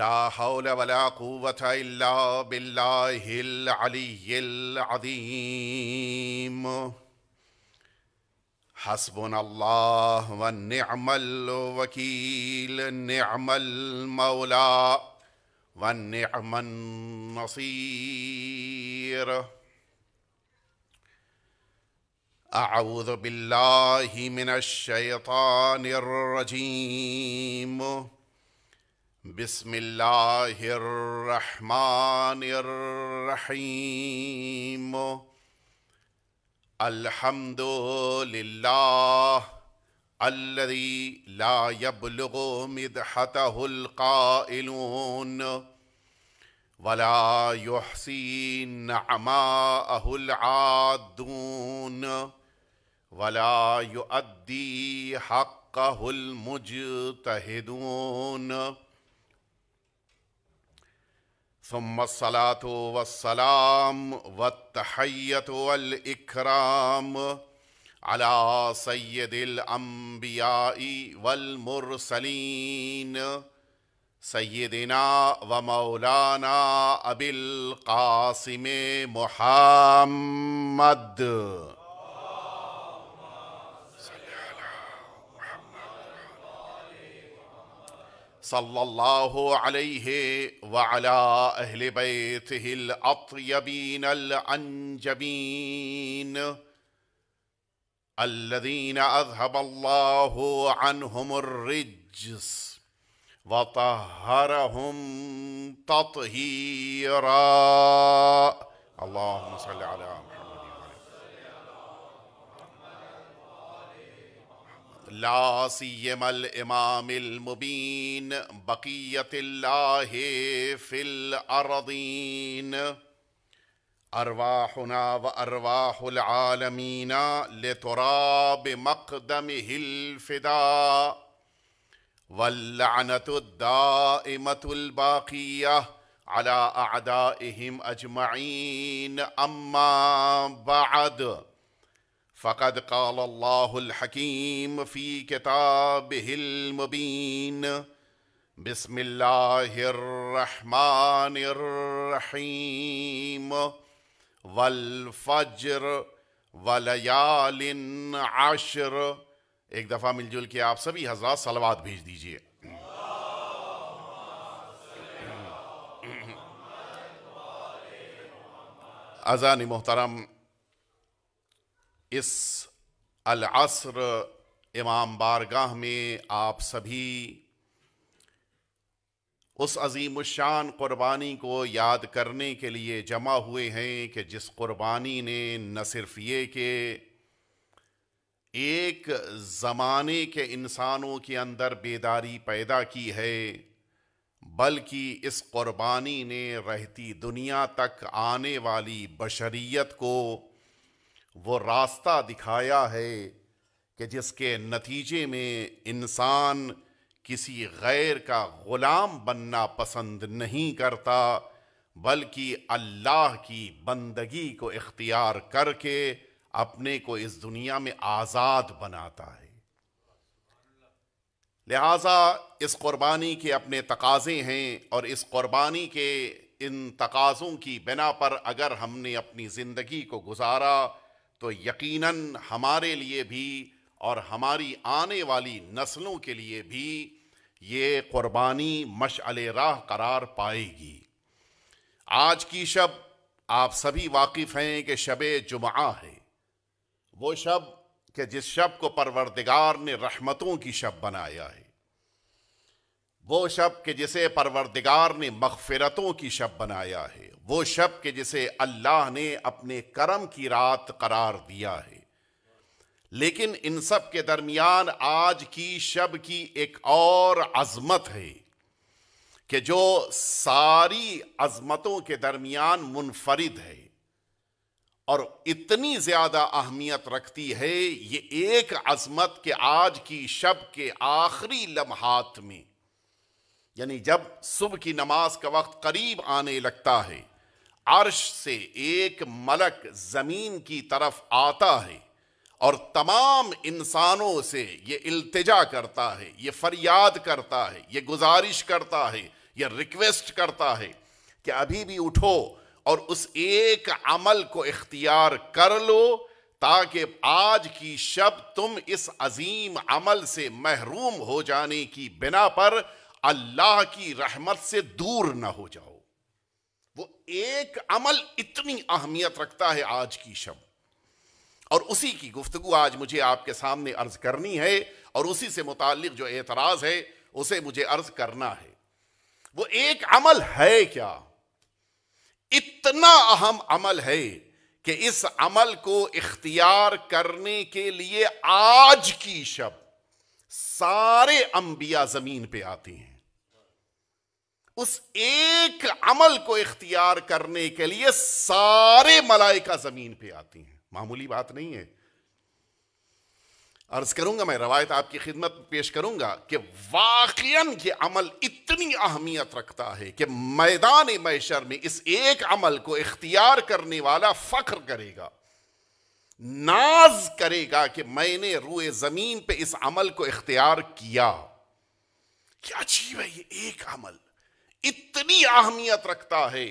لا حول ولا قوة إلا بالله العلي العظيم حسبنا الله والنعم الوكيل نعم المولى والنعم النصير أعوذ بالله من الشيطان الرجيم बिस्मिल्लाहिर्रहमानिर्रहीम अल्हम्दुलिल्लाह अल्लज़ी ला यब्लुगु मिदहतहुल काइलून वला युहसी नअमाहुल आदून वला युअद्दी हक़हुल मुजतहिदून सुमसलात वसलाम वतहैत इखराम अला सैदिल अम्बियाई वलमुरसलीन सैदिना व मौलाना अबिल कासिम मोहम्मद صلى الله عليه وعلى اهل بيته الاطيبين الانجبين الذين اذهب الله عنهم الرجس وطهرهم تطهيرا اللهم صل على محمد لا سيما الامام المبين بقيه الله في الارضين ارواحنا وارواح العالمين لتراب مقدمه الفداء واللعنه الدائمه الباقيه على اعدائهم اجمعين اما بعد فقد قال الله الحكيم في كتابه المبين بسم الله الرحمن الرحيم والفجر وليال عشر ایک دفعہ مل جل کے آپ سبھی حضرات سلوات بھیج دیجئے اذان محترم इस असर इमाम बारगाह में आप सभी उस अजीम शान क़ुरबानी को याद करने के लिए जमा हुए हैं कि जिस क़ुरबानी ने न सिर्फ ये कि एक ज़माने के इंसानों के अंदर बेदारी पैदा की है बल्कि इस क़ुरबानी ने रहती दुनिया तक आने वाली बशरीत को वो रास्ता दिखाया है कि जिसके नतीजे में इंसान किसी गैर का ग़ुलाम बनना पसंद नहीं करता बल्कि अल्लाह की बंदगी को इख्तियार करके अपने को इस दुनिया में आज़ाद बनाता है लिहाजा इस क़ुरबानी के अपने तकाज़े हैं और इस कुर्बानी के इन तकाज़ों की बिना पर अगर हमने अपनी ज़िंदगी को गुजारा तो यकीनन हमारे लिए भी और हमारी आने वाली नस्लों के लिए भी ये क़ुरबानी मशअल राह करार पाएगी आज की शब आप सभी वाकिफ़ हैं कि शब जुमा है वो शब के जिस शब को परवरदिगार ने रहमतों की शब बनाया है वो शब के जिसे परवरदिगार ने मगफिरतों की शब बनाया है वो शब के जिसे अल्लाह ने अपने करम की रात करार दिया है लेकिन इन सब के दरमियान आज की शब की एक और अजमत है कि जो सारी अजमतों के दरमियान मुनफरिद है और इतनी ज़्यादा अहमियत रखती है ये एक अजमत के आज की शब के आखिरी लम्हात में यानी जब सुबह की नमाज का वक्त करीब आने लगता है अर्श से एक मलक ज़मीन की तरफ आता है और तमाम इंसानों से ये इल्तजा करता है ये फरियाद करता है ये गुजारिश करता है ये रिक्वेस्ट करता है कि अभी भी उठो और उस एक अमल को इख्तियार कर लो ताकि आज की शब तुम इस अजीम अमल से महरूम हो जाने की बिना पर अल्लाह की रहमत से दूर ना हो जाओ वो एक अमल इतनी अहमियत रखता है आज की शब और उसी की गुफ्तगु आज मुझे आपके सामने अर्ज करनी है और उसी से मुतालिक जो एतराज़ है उसे मुझे अर्ज करना है वो एक अमल है क्या इतना अहम अमल है कि इस अमल को इख्तियार करने के लिए आज की शब सारे अंबिया जमीन पे आते हैं उस एक अमल को इख्तियार करने के लिए सारे मलाइका जमीन पे आती हैं मामूली बात नहीं है अर्ज करूंगा मैं रवायत आपकी खिदमत पेश करूंगा कि वाकयन ये अमल इतनी अहमियत रखता है कि मैदान मैशर में इस एक अमल को इख्तियार करने वाला फख्र करेगा नाज करेगा कि मैंने रुए जमीन पे इस अमल को इख्तियार किया क्या अजीब है ये एक अमल इतनी अहमियत रखता है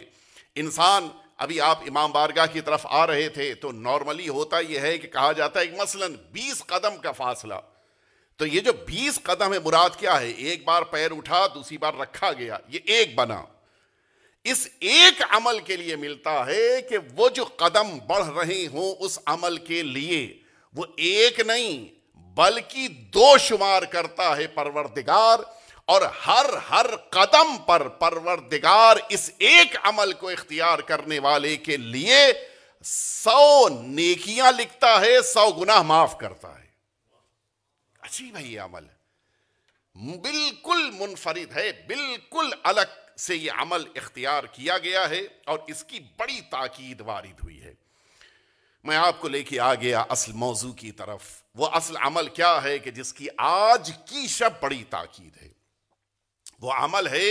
इंसान अभी आप इमाम बारगाह की तरफ आ रहे थे तो नॉर्मली होता यह है कि कहा जाता है मसलन 20 कदम का फासला तो ये जो 20 कदम है मुराद क्या है एक बार पैर उठा दूसरी बार रखा गया ये एक बना इस एक अमल के लिए मिलता है कि वो जो कदम बढ़ रहे हो उस अमल के लिए वो एक नहीं बल्कि दो शुमार करता है परवरदिगार और हर हर कदम पर परवरदिगार इस एक अमल को इख्तियार करने वाले के लिए सौ नेकियां लिखता है सौ गुना माफ करता है अजीब है ये अमल बिल्कुल मुनफरिद है बिल्कुल अलग से यह अमल इख्तियार किया गया है और इसकी बड़ी ताकीद वारिद हुई है मैं आपको लेके आ गया असल मौजू की तरफ वो असल अमल क्या है कि जिसकी आज की शब बड़ी ताकीद है वो अमल है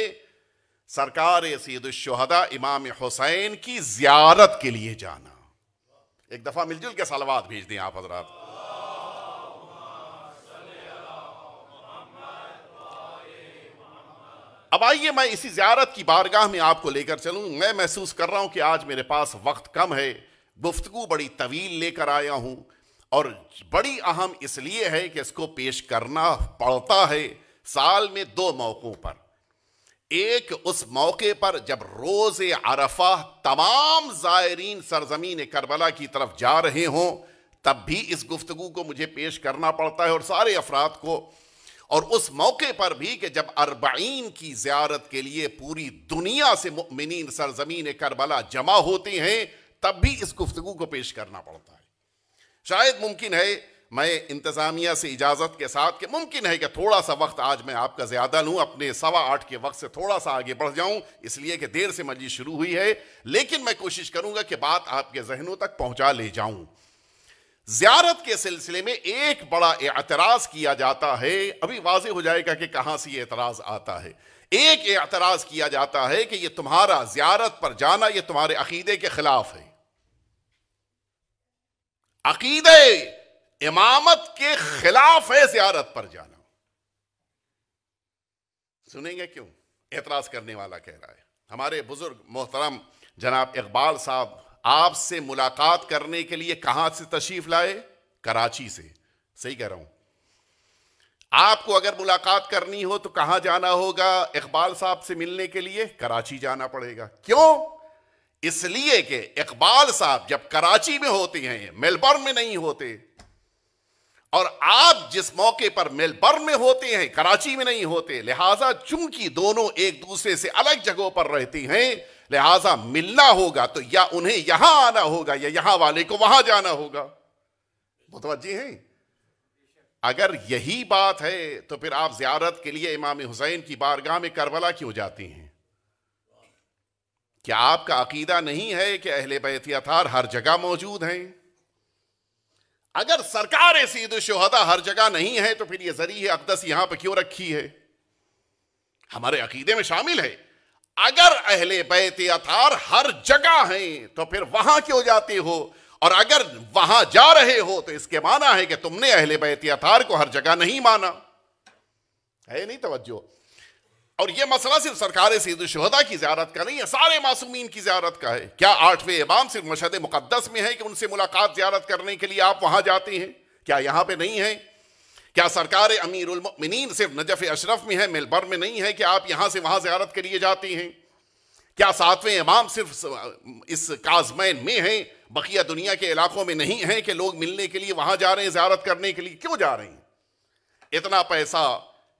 सरकार सीदुशहदा इमाम हुसैन की जियारत के लिए जाना एक दफा मिलजुल के सलवाद भेज दें आप हजरात अब आइए मैं इसी जियारत की बारगाह में आपको लेकर चलूं मैं महसूस कर रहा हूं कि आज मेरे पास वक्त कम है गुफ्तगु बड़ी तवील लेकर आया हूं और बड़ी अहम इसलिए है कि इसको पेश करना पड़ता है साल में दो मौक़ों पर एक उस मौके पर जब रोज़ अरफा तमाम ज़ायरीन सरजमीन करबला की तरफ जा रहे हों तब भी इस गुफ्तु को मुझे पेश करना पड़ता है और सारे अफराद को और उस मौके पर भी कि जब अरबईन की ज्यारत के लिए पूरी दुनिया से मुमिन सरजमीन करबला जमा होते हैं तब भी इस गुफ्तु को पेश करना पड़ता है शायद मुमकिन है मैं इंतज़ामिया से इजाज़त के साथ कि मुमकिन है कि थोड़ा सा वक्त आज मैं आपका ज़्यादा लूँ अपने सवा आठ के वक्त से थोड़ा सा आगे बढ़ जाऊँ इसलिए कि देर से मस्जिद शुरू हुई है लेकिन मैं कोशिश करूँगा कि बात आपके जहनों तक पहुँचा ले जाऊँ ज़्यारत के सिलसिले में एक बड़ा एतराज़ किया जाता है अभी वाज हो जाएगा कि कहां से ये एतराज़ आता है एक एतराज़ किया जाता है कि यह तुम्हारा जियारत पर जाना यह तुम्हारे अकीदे के ख़िलाफ़ है अकीदे इमामत के खिलाफ है जियारत पर जाना सुनेंगे क्यों एतराज करने वाला कह रहा है हमारे बुजुर्ग मोहतरम जनाब इकबाल साहब आपसे मुलाकात करने के लिए कहां से तशरीफ लाए कराची से सही कह रहा हूं आपको अगर मुलाकात करनी हो तो कहां जाना होगा इकबाल साहब से मिलने के लिए कराची जाना पड़ेगा क्यों इसलिए कि इकबाल साहब जब कराची में होते हैं मेलबर्न में नहीं होते और आप जिस मौके पर मेलबर्न में होते हैं कराची में नहीं होते लिहाजा चूंकि दोनों एक दूसरे से अलग जगहों पर रहती हैं लिहाजा मिलना होगा तो या उन्हें यहां आना होगा या यहां वाले को वहां जाना होगा मुतवजी हैं अगर यही बात है तो फिर आप जियारत के लिए इमाम हुसैन की बारगाह में करबला क्यों जाती हैं क्या आपका अकीदा नहीं है कि अहले बैतियातार हर जगह मौजूद हैं अगर सरकार ऐसी तो शहदा हर जगह नहीं है तो फिर यह जरिए अकदस यहां पर क्यों रखी है हमारे अकीदे में शामिल है अगर अहले बैत अथार हर जगह हैं तो फिर वहां क्यों जाते हो और अगर वहां जा रहे हो तो इसके माना है कि तुमने अहले बैत अथार को हर जगह नहीं माना है नहीं तवज्जो और यह मसला सिर्फ सरकार सैद तो शहदा की ज्यारत का नहीं है सारे मासूमीन की ज्यारत का है क्या आठवें इमाम सिर्फ मशद मुकदस में है कि उनसे मुलाकात ज्यारत करने के लिए आप वहां जाते हैं क्या यहां पर नहीं है क्या सरकार अमीरमिन सिर्फ नजफ अशरफ में है मेलबर्न में नहीं है कि आप यहां से वहाँ ज्यारत के लिए जाती हैं क्या सातवें इमाम सिर्फ इस काजमैन में हैं बकिया दुनिया के इलाकों में नहीं है कि लोग मिलने के लिए वहां जा रहे हैं ज्यारत करने के लिए क्यों जा रहे हैं इतना पैसा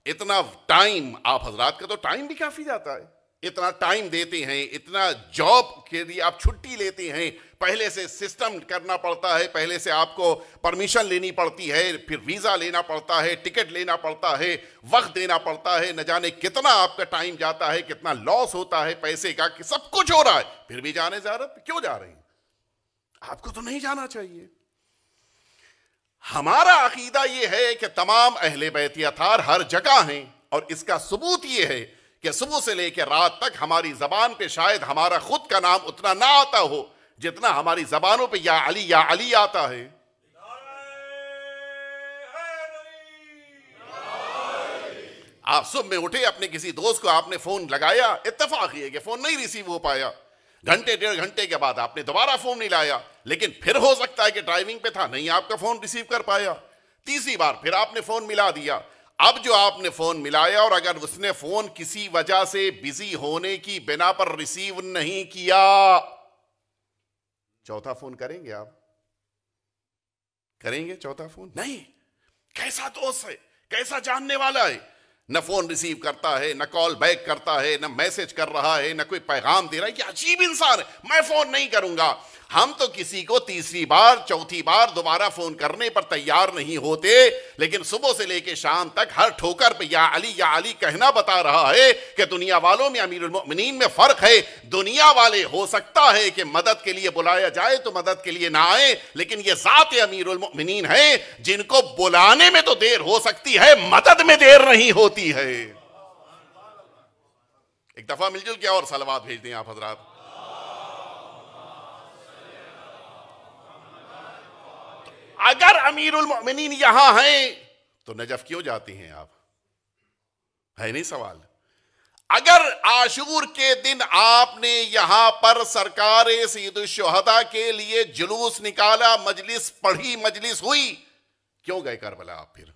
इतना टाइम आप हजरात का तो टाइम भी काफ़ी जाता है इतना टाइम देते हैं इतना जॉब के लिए आप छुट्टी लेते हैं पहले से सिस्टम करना पड़ता है पहले से आपको परमिशन लेनी पड़ती है फिर वीज़ा लेना पड़ता है टिकट लेना पड़ता है वक्त देना पड़ता है न जाने कितना आपका टाइम जाता है कितना लॉस होता है पैसे का कि सब कुछ हो रहा है फिर भी जाने जा रहा क्यों जा रहे हैं आपको तो नहीं जाना चाहिए हमारा अकीदा यह है कि तमाम अहल बैतियातार हर जगह हैं और इसका सबूत यह है कि सुबह से लेकर रात तक हमारी जबान पे शायद हमारा खुद का नाम उतना ना आता हो जितना हमारी जबानों पे या अली या अली आता है आप सुबह में उठे अपने किसी दोस्त को आपने फोन लगाया इतफाक ये कि फोन नहीं रिसीव हो पाया घंटे डेढ़ घंटे के बाद आपने दोबारा फोन नहीं लाया लेकिन फिर हो सकता है कि ड्राइविंग पे था नहीं आपका फोन रिसीव कर पाया तीसरी बार फिर आपने फोन मिला दिया अब जो आपने फोन मिलाया और अगर उसने फोन किसी वजह से बिजी होने की बिना पर रिसीव नहीं किया चौथा फोन करेंगे आप करेंगे चौथा फोन नहीं कैसा दोस्त है कैसा जानने वाला है न फोन रिसीव करता है न कॉल बैक करता है न मैसेज कर रहा है न कोई पैगाम दे रहा है कि अजीब इंसान है मैं फोन नहीं करूंगा हम तो किसी को तीसरी बार चौथी बार दोबारा फोन करने पर तैयार नहीं होते लेकिन सुबह से लेकर शाम तक हर ठोकर पे या अली या अली कहना बता रहा है कि दुनिया वालों में अमीर उमिन में फर्क है दुनिया वाले हो सकता है कि मदद के लिए बुलाया जाए तो मदद के लिए ना आए लेकिन ये सात अमीर उमिन है जिनको बुलाने में तो देर हो सकती है मदद में देर नहीं होती है एक दफा मिलजुल के और सलवाद भेज दें आप हजरात अगर अमीर मोमिनीन यहां हैं तो नजफ क्यों जाती हैं आप है नहीं सवाल अगर आशूर के दिन आपने यहां पर सरकार शहदा के लिए जुलूस निकाला मजलिस पढ़ी मजलिस हुई क्यों गए करबला आप फिर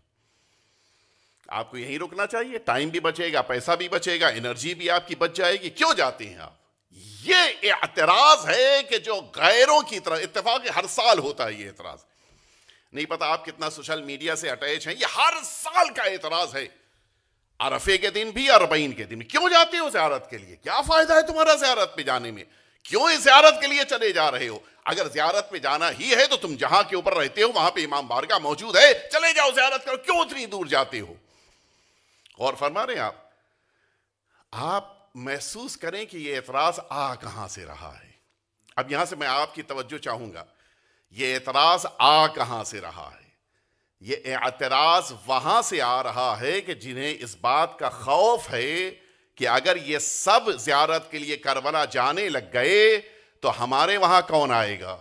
आपको यहीं रुकना चाहिए टाइम भी बचेगा पैसा भी बचेगा एनर्जी भी आपकी बच जाएगी क्यों जाते हैं आप ये एतराज है कि जो गैरों की तरह इतफाक हर साल होता है ये एतराज नहीं पता आप कितना सोशल मीडिया से अटैच हैं ये हर साल का एतराज है अरफे के दिन भी अरबईन के दिन क्यों जाते हो ज्यारत के लिए क्या फायदा है तुम्हारा ज्यारत पे जाने में क्यों इस ज्यारत के लिए चले जा रहे हो अगर ज्यारत पे जाना ही है तो तुम जहां के ऊपर रहते हो वहां पे इमाम बारगा मौजूद है चले जाओ ज्यारत करो क्यों इतनी दूर जाते हो और फरमा रहे आप आप महसूस करें कि यह एतराज आ कहां से रहा है अब यहां से मैं आपकी तवज्जो चाहूंगा ये एतराज आ कहां से रहा है ये एतराज वहां से आ रहा है कि जिन्हें इस बात का खौफ है कि अगर ये सब ज्यारत के लिए करबला जाने लग गए तो हमारे वहां कौन आएगा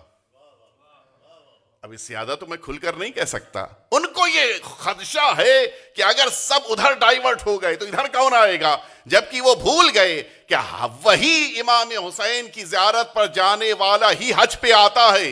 अब इससे ज्यादा तो मैं खुलकर नहीं कह सकता उनको ये खदशा है कि अगर सब उधर डाइवर्ट हो गए तो इधर कौन आएगा जबकि वो भूल गए कि वही इमाम हुसैन की जियारत पर जाने वाला ही हज पे आता है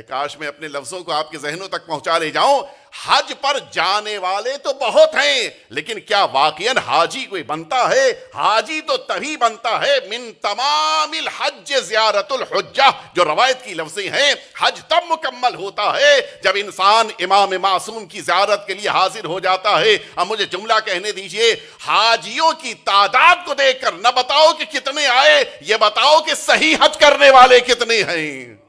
काश मैं अपने लफ्जों को आपके जहनों तक पहुंचा ले जाऊं हज पर जाने वाले तो बहुत हैं लेकिन क्या वाकई हाजी कोई बनता है हाजी तो तभी बनता है मिन तमामिल हज जियारतुल हुज्जा जो रवायत की लफ्जें हैं हज तब मुकम्मल होता है जब इंसान इमाम मासूम की ज्यारत के लिए हाजिर हो जाता है अब मुझे जुमला कहने दीजिए हाजियों की तादाद को देखकर न बताओ कि कितने आए ये बताओ कि सही हज करने वाले कितने हैं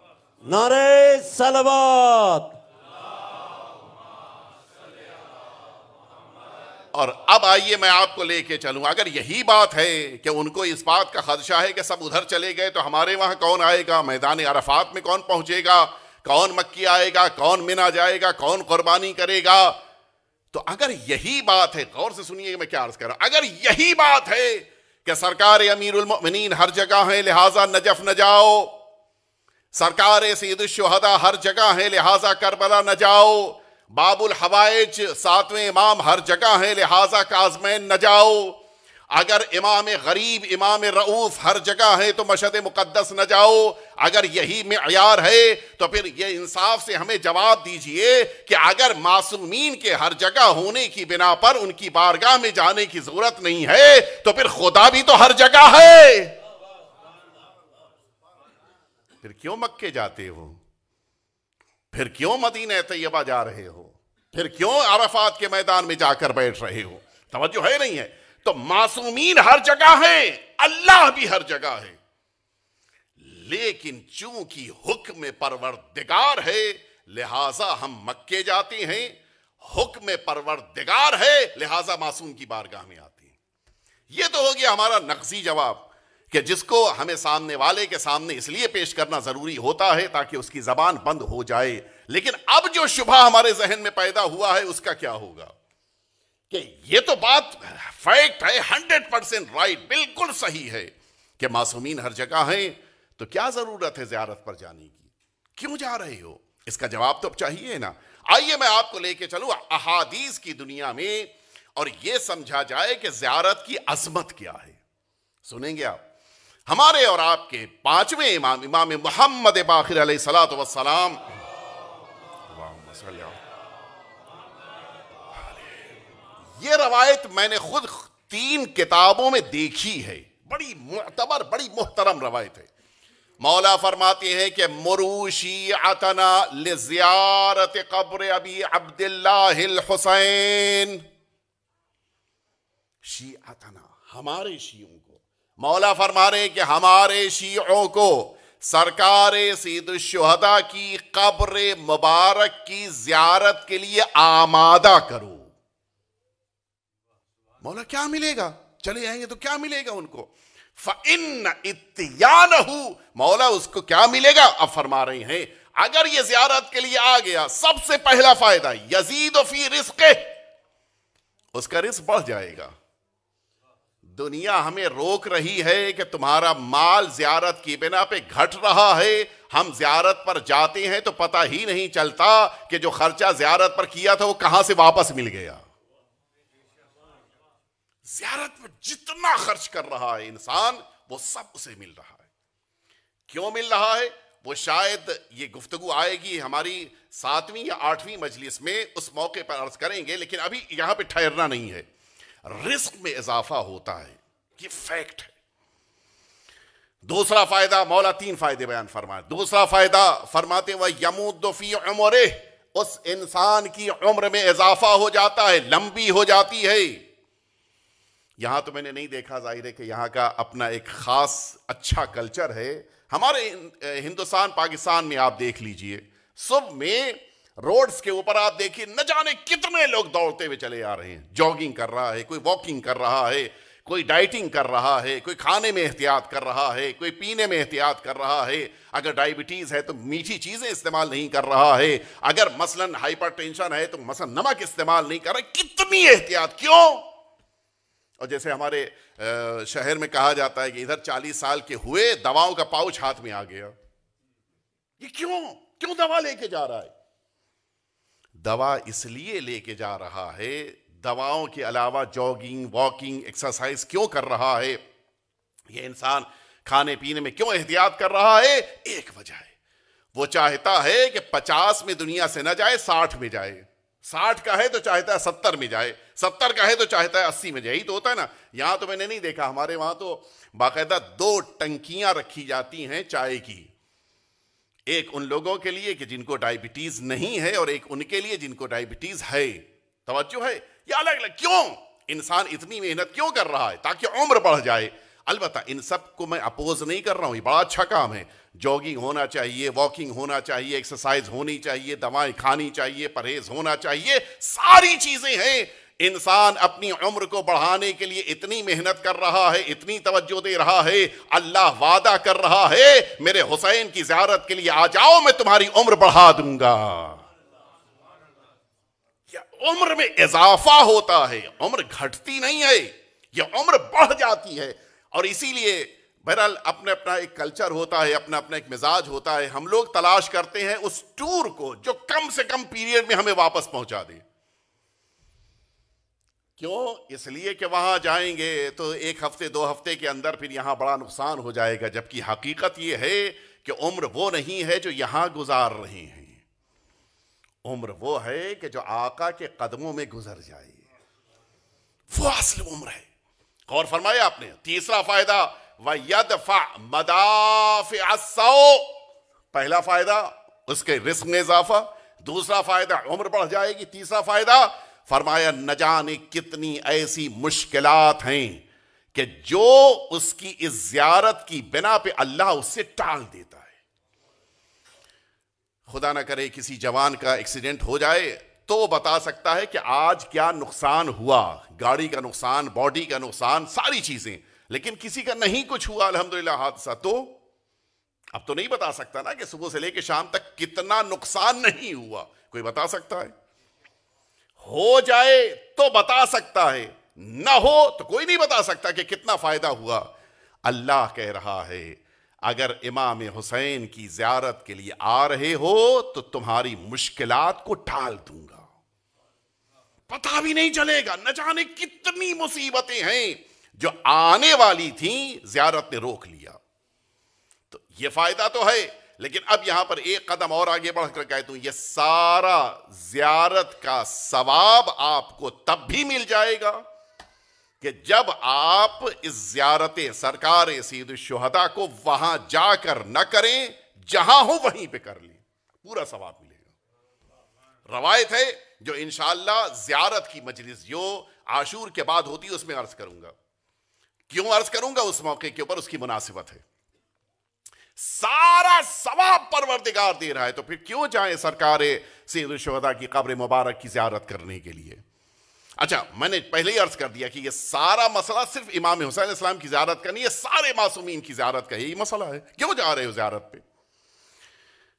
नारे सलवात और अब आइए मैं आपको लेके चलूं अगर यही बात है कि उनको इस बात का खदशा है कि सब उधर चले गए तो हमारे वहां कौन आएगा मैदान अरफात में कौन पहुंचेगा कौन मक्की आएगा कौन मिना जाएगा कौन कुर्बानी करेगा तो अगर यही बात है गौर से सुनिए मैं क्या अर्ज कर रहा हूं अगर यही बात है कि सरकार अमीर हर जगह है लिहाजा नजफ न जाओ सरकार शहदा हर जगह है लिहाजा करबला न जाओ बाबुल हवाइज सातवें इमाम हर जगह है लिहाजा काजमैन न जाओ अगर इमाम गरीब इमाम रऊफ़ हर जगह है तो मशद मुक़दस न जाओ अगर यही मैार है तो फिर ये इंसाफ से हमें जवाब दीजिए कि अगर मासूमीन के हर जगह होने की बिना पर उनकी बारगाह में जाने की ज़रूरत नहीं है तो फिर खुदा भी तो हर जगह है फिर क्यों मक्के जाते हो फिर क्यों मदीन तैयबा जा रहे हो फिर क्यों अरफात के मैदान में जाकर बैठ रहे हो तवज्जो है नहीं है तो मासूमीन हर जगह है अल्लाह भी हर जगह है लेकिन चूंकि हुक्म परवरदिगार है लिहाजा हम मक्के जाते हैं हुक्म परवरदिगार है लिहाजा मासूम की बारगाह में आते हैं यह तो हो गया हमारा नकसी जवाब कि जिसको हमें सामने वाले के सामने इसलिए पेश करना जरूरी होता है ताकि उसकी जबान बंद हो जाए लेकिन अब जो शुभा हमारे जहन में पैदा हुआ है उसका क्या होगा कि ये तो बात फैक्ट है हंड्रेड परसेंट राइट बिल्कुल सही है कि मासूमीन हर जगह हैं तो क्या जरूरत है ज्यारत पर जाने की क्यों जा रहे हो इसका जवाब तो अब चाहिए ना आइए मैं आपको लेके चलू अहादीस की दुनिया में और यह समझा जाए कि ज्यारत की अजमत क्या है सुनेंगे आप हमारे और आपके पांचवें इमाम इमाम मोहम्मद बाखिर सलात वसलाम ये रवायत मैंने खुद तीन किताबों में देखी है बड़ी मुतबर बड़ी मोहतरम रवायत है मौला फरमाते हैं कि मुरूशी अतना लिजियारत कब्र अबी अब्दुल्लासैन शी अतना हमारे शियों मौला फरमा रहे कि हमारे शीयों को सरकार शहदा की कब्र मुबारक की जियारत के लिए आमादा करो मौला क्या मिलेगा चले जाएंगे तो क्या मिलेगा उनको फ़िन इतियान मौला उसको क्या मिलेगा अब फरमा रहे हैं अगर ये जियारत के लिए आ गया सबसे पहला फायदा यजीद फी रिस्क उसका रिस्क बढ़ जाएगा दुनिया हमें रोक रही है कि तुम्हारा माल जियारत की बिना पे घट रहा है हम जियारत पर जाते हैं तो पता ही नहीं चलता कि जो खर्चा जियारत पर किया था वो कहां से वापस मिल गया जियारत पर जितना खर्च कर रहा है इंसान वो सब उसे मिल रहा है क्यों मिल रहा है वो शायद ये गुफ्तगु आएगी हमारी सातवीं या आठवीं मजलिस में उस मौके पर अर्ज करेंगे लेकिन अभी यहां पे ठहरना नहीं है रिस्क में इजाफा होता है ये फैक्ट है दूसरा फायदा मौला तीन फायदे बयान फरमाए दूसरा फायदा फरमाते हुए यमुदी उमरे उस इंसान की उम्र में इजाफा हो जाता है लंबी हो जाती है यहां तो मैंने नहीं देखा जाहिर है कि यहां का अपना एक खास अच्छा कल्चर है हमारे हिंदुस्तान पाकिस्तान में आप देख लीजिए सब में रोड्स के ऊपर आप देखिए न जाने कितने लोग दौड़ते हुए चले आ रहे हैं जॉगिंग कर रहा है कोई वॉकिंग कर रहा है कोई डाइटिंग कर रहा है कोई खाने में एहतियात कर रहा है कोई पीने में एहतियात कर रहा है अगर डायबिटीज़ है तो मीठी चीज़ें इस्तेमाल नहीं कर रहा है अगर मसलन हाइपरटेंशन है तो मसलन नमक इस्तेमाल नहीं कर रहा कितनी एहतियात क्यों और जैसे हमारे शहर में कहा जाता है कि इधर चालीस साल के हुए दवाओं का पाउच हाथ में आ गया ये क्यों क्यों दवा लेके जा रहा है दवा इसलिए लेके जा रहा है दवाओं के अलावा जॉगिंग वॉकिंग एक्सरसाइज क्यों कर रहा है ये इंसान खाने पीने में क्यों एहतियात कर रहा है एक वजह है वो चाहता है कि पचास में दुनिया से ना जाए साठ में जाए साठ का है तो चाहता है सत्तर में जाए सत्तर का है तो चाहता है अस्सी में जाए यही तो होता है ना यहां तो मैंने नहीं देखा हमारे वहां तो बाकायदा दो टंकियां रखी जाती हैं चाय की एक उन लोगों के लिए कि जिनको डायबिटीज नहीं है और एक उनके लिए जिनको डायबिटीज है तो है या अलग अलग क्यों इंसान इतनी मेहनत क्यों कर रहा है ताकि उम्र बढ़ जाए अलबत् इन सब को मैं अपोज नहीं कर रहा हूं ये बड़ा अच्छा काम है जॉगिंग होना चाहिए वॉकिंग होना चाहिए एक्सरसाइज होनी चाहिए दवाएं खानी चाहिए परहेज होना चाहिए सारी चीजें हैं इंसान अपनी उम्र को बढ़ाने के लिए इतनी मेहनत कर रहा है इतनी तवज्जो दे रहा है अल्लाह वादा कर रहा है मेरे हुसैन की ज्यारत के लिए आ जाओ मैं तुम्हारी उम्र बढ़ा दूंगा क्या उम्र में इजाफा होता है उम्र घटती नहीं है यह उम्र बढ़ जाती है और इसीलिए बहरहाल अपने अपना एक कल्चर होता है अपना अपना एक मिजाज होता है हम लोग तलाश करते हैं उस टूर को जो कम से कम पीरियड में हमें वापस पहुंचा दे क्यों इसलिए कि वहां जाएंगे तो एक हफ्ते दो हफ्ते के अंदर फिर यहां बड़ा नुकसान हो जाएगा जबकि हकीकत यह है कि उम्र वो नहीं है जो यहां गुजार रहे हैं उम्र वो है कि जो आका के कदमों में गुजर जाए वो असल उम्र है और फरमाया आपने तीसरा फायदा वद मदाफ पहला फायदा उसके रिस्क में इजाफा दूसरा फायदा उम्र बढ़ जाएगी तीसरा फायदा फरमाया न जाने कितनी ऐसी मुश्किलात हैं कि जो उसकी इस जियारत की बिना पे अल्लाह उससे टाल देता है खुदा ना करे किसी जवान का एक्सीडेंट हो जाए तो बता सकता है कि आज क्या नुकसान हुआ गाड़ी का नुकसान बॉडी का नुकसान सारी चीजें लेकिन किसी का नहीं कुछ हुआ अलहमदुल्ला हादसा तो अब तो नहीं बता सकता ना कि सुबह से लेकर शाम तक कितना नुकसान नहीं हुआ कोई बता सकता है हो जाए तो बता सकता है ना हो तो कोई नहीं बता सकता कि कितना फायदा हुआ अल्लाह कह रहा है अगर इमाम हुसैन की जियारत के लिए आ रहे हो तो तुम्हारी मुश्किलात को टाल दूंगा पता भी नहीं चलेगा न जाने कितनी मुसीबतें हैं जो आने वाली थी जियारत ने रोक लिया तो यह फायदा तो है लेकिन अब यहां पर एक कदम और आगे बढ़कर कहते हूं तो यह सारा जियारत का सवाब आपको तब भी मिल जाएगा कि जब आप इस जियारत सरकार सीद शोहदा को वहां जाकर न करें जहां हो वहीं पे कर लें पूरा सवाब मिलेगा रवायत है जो इंशाला जियारत की मजलिस जो आशूर के बाद होती है उसमें अर्ज करूंगा क्यों अर्ज करूंगा उस मौके के ऊपर उसकी मुनासिबत है सारा सवाब परवरदिगार दे रहा है तो फिर क्यों जाए सरकार शहदा की कब्र मुबारक की ज्यारत करने के लिए अच्छा मैंने पहले ही अर्ज कर दिया कि ये सारा मसला सिर्फ इमाम हुसैन इस्लाम की ज्यारत का नहीं है सारे मासूमीन की ज्यारत का यही मसला है क्यों जा रहे हो ज्यारत पे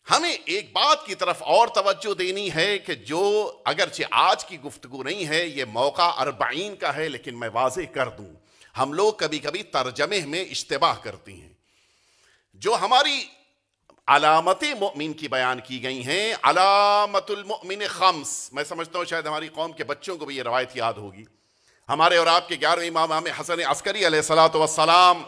हमें एक बात की तरफ और तवज्जो देनी है कि जो अगरचे आज की गुफ्तगु नहीं है ये मौका अरबाइन का है लेकिन मैं वाजे कर दूं हम लोग कभी कभी तर्जमे में इश्तबाह करती हैं जो हमारी अलामत मोमिन की बयान की गई हैं अलामतुलमिन खम्स मैं समझता हूँ शायद हमारी कौम के बच्चों को भी ये रवायत याद होगी हमारे और आपके ग्यारहवें इमाम आम हसन अस्करी सलाम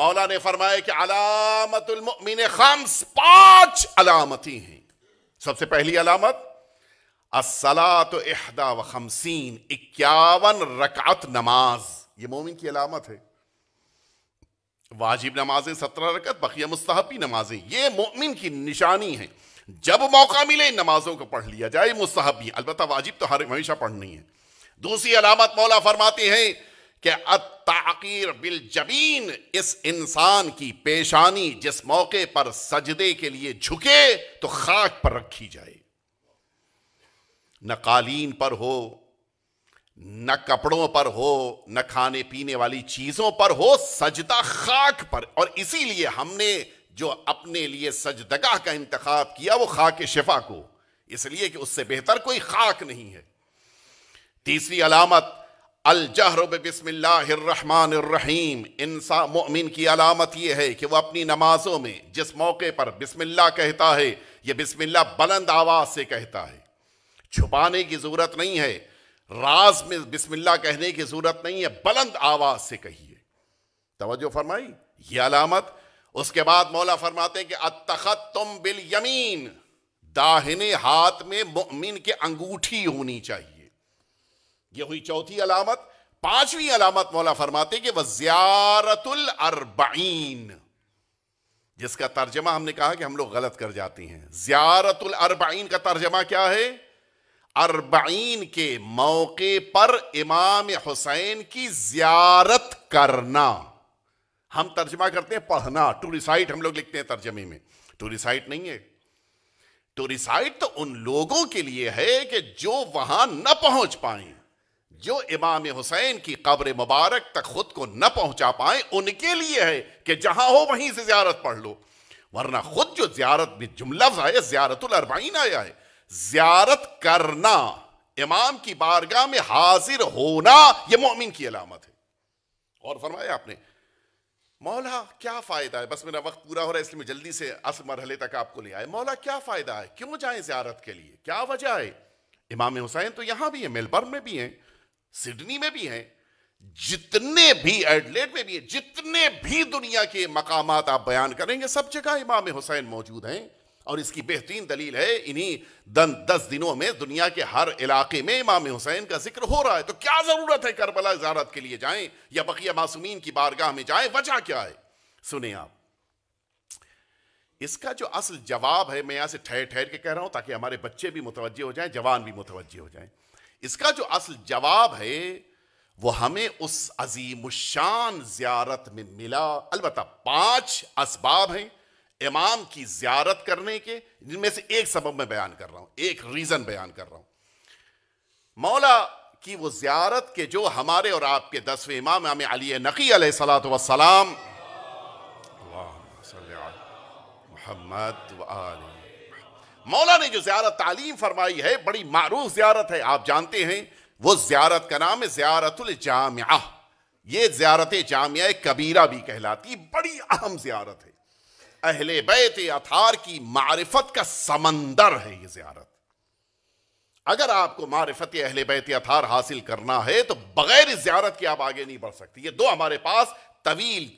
मौला ने फरमाया कि अलामतुलमिन खम्स पांच अलामती हैं सबसे पहली अलामत असला तो एहदा व खमसिन इक्यावन रकात नमाज ये मोमिन की अलामत है वाजिब नमाजें सत्रह रकत बकिया मुस्तहबी नमाजें ये मोमिन की निशानी है जब मौका मिले इन नमाजों को पढ़ लिया जाए मुस्तहबी अलबत् वाजिब तो हर हमेशा पढ़नी है दूसरी अलामत मौला फरमाते हैं कि अताकिर बिल जबीन इस इंसान की पेशानी जिस मौके पर सजदे के लिए झुके तो खाक पर रखी जाए न कालीन पर हो न कपड़ों पर हो न खाने पीने वाली चीजों पर हो सजदा खाक पर और इसीलिए हमने जो अपने लिए सजदगा का इंतखा किया वो खाक शिफा को इसलिए कि उससे बेहतर कोई खाक नहीं है तीसरी अलामत अलजहर बिस्मिल्लाहमानीम इंसान मोमिन की अलामत यह है कि वह अपनी नमाजों में जिस मौके पर बिस्मिल्ला कहता है यह बिस्मिल्ला बुलंद आवाज से कहता है छुपाने की ज़रूरत नहीं है राज में बिस्मिल्लाह कहने की जरूरत नहीं है बुलंद आवाज से कहिए तवज्जो फरमाई ये अलामत उसके बाद मौला फरमाते हैं कि अतखत तुम बिल यमीन दाहिने हाथ में मुमिन के अंगूठी होनी चाहिए यह हुई चौथी अलामत पांचवी अलामत मौला फरमाते कि वह जियारतुल अरबाइन जिसका तर्जमा हमने कहा कि हम लोग गलत कर जाते हैं जियारतुल अरबाइन का तर्जमा क्या है अरबईन के मौके पर इमाम हुसैन की जियारत करना हम तर्जमा करते हैं पढ़ना टू रिसाइट हम लोग लिखते हैं तर्जमे में टू रिसाइट नहीं है टू रिसाइट तो उन लोगों के लिए है कि जो वहां न पहुंच पाए जो इमाम हुसैन की कब्र मुबारक तक खुद को न पहुंचा पाए उनके लिए है कि जहां हो वहीं से जियारत पढ़ लो वरना खुद जो जियारत भी जुमलफ आया जियारतुल अरबाइन आया है ज्यारत करना इमाम की बारगाह में हाजिर होना यह मोमिन की अलामत है और फरमाया आपने मौला क्या फायदा है बस मेरा वक्त पूरा हो रहा है इसलिए मैं जल्दी से असल मरहले तक आपको ले आए मौला क्या फायदा है क्यों जाए ज्यारत के लिए क्या वजह है इमाम हुसैन तो यहां भी है मेलबर्न में भी हैं सिडनी में भी हैं जितने भी एडलेट में भी है जितने भी दुनिया के मकाम आप बयान करेंगे सब जगह इमाम हुसैन मौजूद हैं और इसकी बेहतरीन दलील है इन्हीं दन दस दिनों में दुनिया के हर इलाके में इमाम हुसैन का जिक्र हो रहा है तो क्या ज़रूरत है करबला ज्यारत के लिए जाएं या बकिया मासूमीन की बारगाह में जाएं वजह क्या है सुने आप इसका जो असल जवाब है मैं यहां से ठहर ठहर के कह रहा हूं ताकि हमारे बच्चे भी मुतवजे हो जाएं जवान भी मुतवजे हो जाएं इसका जो असल जवाब है वो हमें उस अजीम शान ज्यारत में मिला अलबत् पांच असबाब हैं इमाम की ज्यारत करने के जिनमें से एक सबब मैं बयान कर रहा हूं एक रीजन बयान कर रहा हूं मौला की वो ज्यारत के जो हमारे और आपके दसवें इमाम आम अली नकी सलात वसलाम मौला ने जो ज्यारत तालीम फरमाई है बड़ी मारूफ ज्यारत है आप जानते हैं वो ज्यारत का नाम है ज्यारतुल जामिया ये ज्यारत जामिया कबीरा भी कहलाती बड़ी अहम ज्यारत है अहले बैत अथार की मारिफत का समंदर है ये जियारत अगर आपको मारिफत अहले बैत अथार हासिल करना है तो बगैर इस जियारत के आप आगे नहीं बढ़ सकते ये दो हमारे पास तवील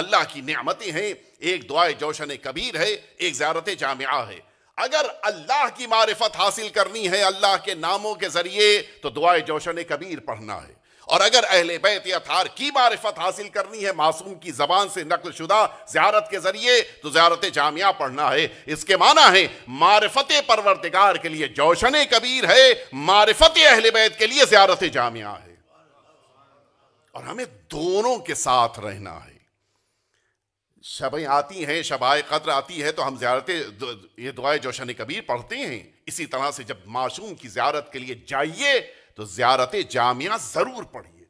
अल्लाह की नियामतें हैं एक दुआ जोशन कबीर है एक ज्यारत जामिया है अगर अल्लाह की मारिफत हासिल करनी है अल्लाह के नामों के जरिए तो दुआ जोशन कबीर पढ़ना है और अगर अहल बैत थार की मारफत हासिल करनी है मासूम की जबान से नकल शुदा ज्यारत के जरिए तो ज्यारत जामिया पढ़ना है इसके माना है मार्फत परवरदिगार के लिए जोशन कबीर है मार्फत अहल बैत के लिए ज्यारत जामिया है और हमें दोनों के साथ रहना है शबें आती हैं शबाए कदर आती है तो हम ज्यारत ये दुआए जोशन कबीर पढ़ते हैं इसी तरह से जब मासूम की ज्यारत के लिए जाइए तो ज्यारत जामिया जरूर पढ़िए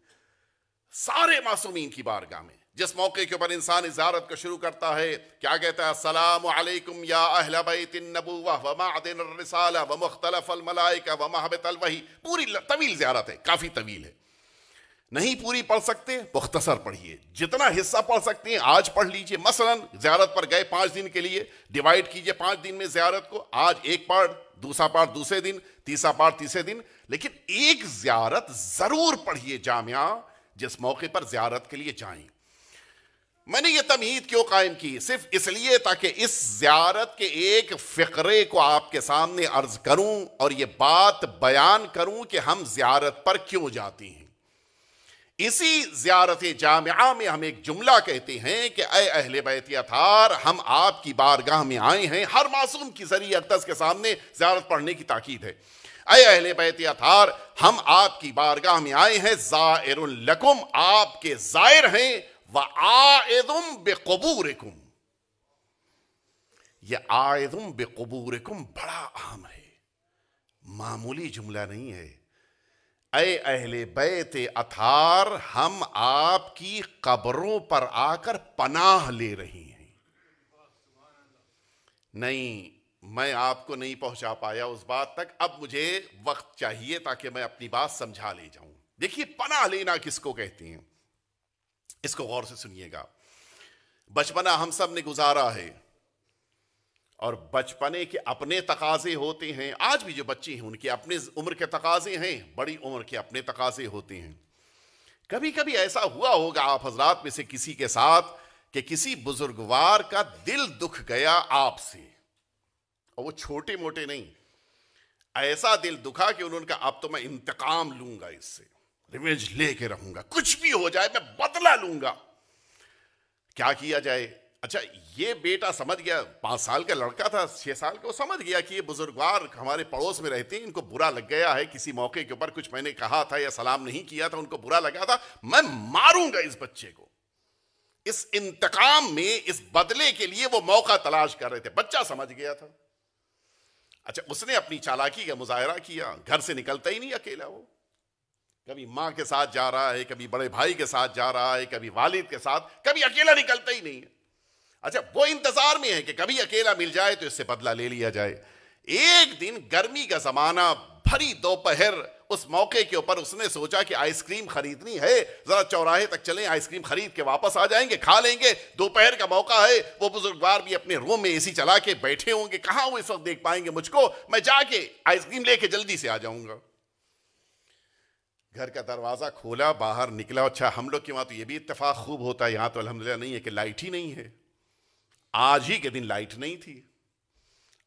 सारे मासूमीन की बारगाह में जिस मौके के ऊपर इंसान इजारत को शुरू करता है क्या कहता है असलम या व मुख्तलफ व महबत पूरी तवील है काफ़ी तवील है नहीं पूरी पढ़ सकते मुख्तसर पढ़िए जितना हिस्सा पढ़ सकते हैं आज पढ़ लीजिए मसलन ज्यारत पर गए पांच दिन के लिए डिवाइड कीजिए पांच दिन में ज्यारत को आज एक पढ़ दूसरा पार्ट दूसरे दिन तीसरा पार्ट तीसरे दिन लेकिन एक ज्यारत जरूर पढ़िए जामिया जिस मौके पर ज्यारत के लिए जाएं मैंने यह तमीद क्यों कायम की सिर्फ इसलिए ताकि इस जियारत के एक फ़िक्रे को आपके सामने अर्ज करूं और ये बात बयान करूं कि हम जियारत पर क्यों जाती हैं इसी ज्यारत जामिया में हम एक जुमला कहते हैं कि अय अहल बैतार हम आपकी बारगाह में आए हैं हर मासूम की जरिए अकदस के सामने ज्यारत पढ़ने की ताकीद है अय अहल बैतार हम आपकी बारगाह में आए हैं ज़ायर लकुम आपके जायर हैं व आदम बेकबूर यह बेकबूर कुम बड़ा अहम है मामूली जुमला नहीं है अय अहले बैत अथार हम आपकी कब्रों पर आकर पनाह ले रही हैं नहीं मैं आपको नहीं पहुंचा पाया उस बात तक अब मुझे वक्त चाहिए ताकि मैं अपनी बात समझा ले जाऊं देखिए पनाह लेना किसको कहते हैं इसको गौर से सुनिएगा बचपना हम सब ने गुजारा है और बचपने के अपने तकाजे होते हैं आज भी जो बच्चे हैं उनके अपने उम्र के तकाजे हैं बड़ी उम्र के अपने तकाजे होते हैं कभी कभी ऐसा हुआ होगा आप हजरात में से किसी के साथ कि किसी बुजुर्गवार का दिल दुख गया आपसे और वो छोटे मोटे नहीं ऐसा दिल दुखा कि उन्होंने कहा अब तो मैं इंतकाम लूंगा इससे रिवेंज लेके रहूंगा कुछ भी हो जाए मैं बदला लूंगा क्या किया जाए अच्छा ये बेटा समझ गया पांच साल का लड़का था छह साल का वो समझ गया कि ये बुजुर्गवार हमारे पड़ोस में रहते हैं इनको बुरा लग गया है किसी मौके के ऊपर कुछ मैंने कहा था या सलाम नहीं किया था उनको बुरा लगा था मैं मारूंगा इस बच्चे को इस इंतकाम में इस बदले के लिए वो मौका तलाश कर रहे थे बच्चा समझ गया था अच्छा उसने अपनी चालाकी का मुजाहरा किया घर से निकलता ही नहीं अकेला वो कभी माँ के साथ जा रहा है कभी बड़े भाई के साथ जा रहा है कभी वालिद के साथ कभी अकेला निकलता ही नहीं है अच्छा वो इंतजार में है कि कभी अकेला मिल जाए तो इससे बदला ले लिया जाए एक दिन गर्मी का जमाना भरी दोपहर उस मौके के ऊपर उसने सोचा कि आइसक्रीम खरीदनी है जरा चौराहे तक चले आइसक्रीम खरीद के वापस आ जाएंगे खा लेंगे दोपहर का मौका है वो बुजुर्गवार भी अपने रूम में एसी चला के बैठे होंगे कहां वो इस वक्त देख पाएंगे मुझको मैं जाके आइसक्रीम लेके जल्दी से आ जाऊंगा घर का दरवाज़ा खोला बाहर निकला अच्छा हम लोग के वहां तो ये भी इतफाक खूब होता है यहां तो अलहमदिल्ला नहीं है कि लाइट ही नहीं है आज ही के दिन लाइट नहीं थी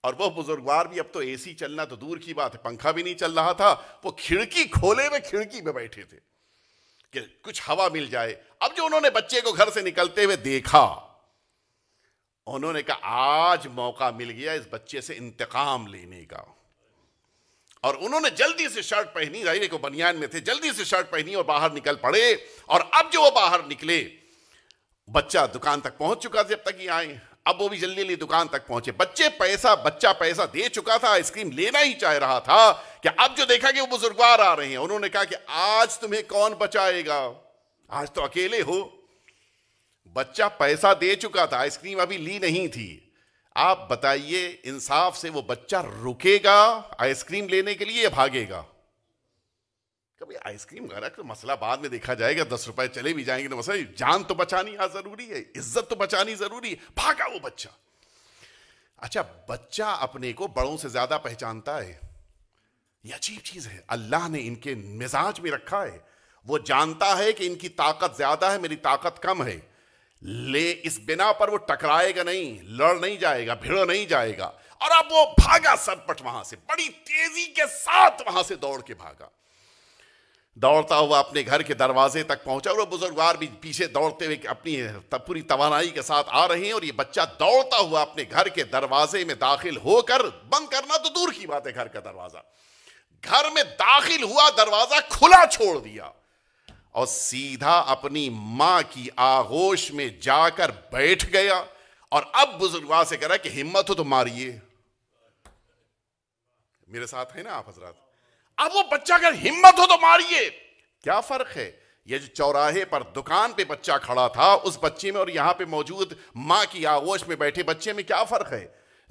और वह बुजुर्गवार भी अब तो एसी चलना तो दूर की बात है पंखा भी नहीं चल रहा था वो खिड़की खोले हुए खिड़की में बैठे थे कि कुछ हवा मिल जाए अब जो उन्होंने बच्चे को घर से निकलते हुए देखा उन्होंने कहा आज मौका मिल गया इस बच्चे से इंतकाम लेने का और उन्होंने जल्दी से शर्ट पहनी राहिने को बनियान में थे जल्दी से शर्ट पहनी और बाहर निकल पड़े और अब जो वो बाहर निकले बच्चा दुकान तक पहुंच चुका जब तक ये आए अब वो भी जल्दी जल्दी दुकान तक पहुंचे बच्चे पैसा बच्चा पैसा दे चुका था आइसक्रीम लेना ही चाह रहा था कि अब जो देखा कि वो बुजुर्गवार आ रहे हैं उन्होंने कहा कि आज तुम्हें कौन बचाएगा आज तो अकेले हो बच्चा पैसा दे चुका था आइसक्रीम अभी ली नहीं थी आप बताइए इंसाफ से वो बच्चा रुकेगा आइसक्रीम लेने के लिए भागेगा कभी आइसक्रीम वगैरह का मसला बाद में देखा जाएगा दस रुपए चले भी जाएंगे तो मसला जान तो बचानी यहां जरूरी है इज्जत तो बचानी जरूरी है भागा वो बच्चा अच्छा बच्चा अपने को बड़ों से ज्यादा पहचानता है यह अजीब चीज है अल्लाह ने इनके मिजाज में रखा है वो जानता है कि इनकी ताकत ज्यादा है मेरी ताकत कम है ले इस बिना पर वो टकराएगा नहीं लड़ नहीं जाएगा भिड़ नहीं जाएगा और अब वो भागा सरपट वहां से बड़ी तेजी के साथ वहां से दौड़ के भागा दौड़ता हुआ अपने घर के दरवाजे तक पहुंचा और वो बुजुर्गवार भी पीछे दौड़ते हुए अपनी पूरी तवानाई के साथ आ रहे हैं और ये बच्चा दौड़ता हुआ अपने घर के दरवाजे में दाखिल होकर बंद करना तो दूर की बात है घर का दरवाजा घर में दाखिल हुआ दरवाजा खुला छोड़ दिया और सीधा अपनी मां की आगोश में जाकर बैठ गया और अब बुजुर्गवार से कह रहा कि हिम्मत हो तो मारिए मेरे साथ है ना आप हजरात अब वो बच्चा अगर हिम्मत हो तो मारिए क्या फर्क है ये जो चौराहे पर दुकान पे बच्चा खड़ा था उस बच्चे में और यहां पे मौजूद मां की आगोश में बैठे बच्चे में क्या फर्क है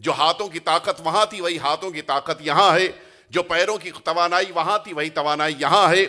जो हाथों की ताकत वहां थी वही हाथों की ताकत यहां है जो पैरों की तवानाई वहां थी वही तवानाई यहां है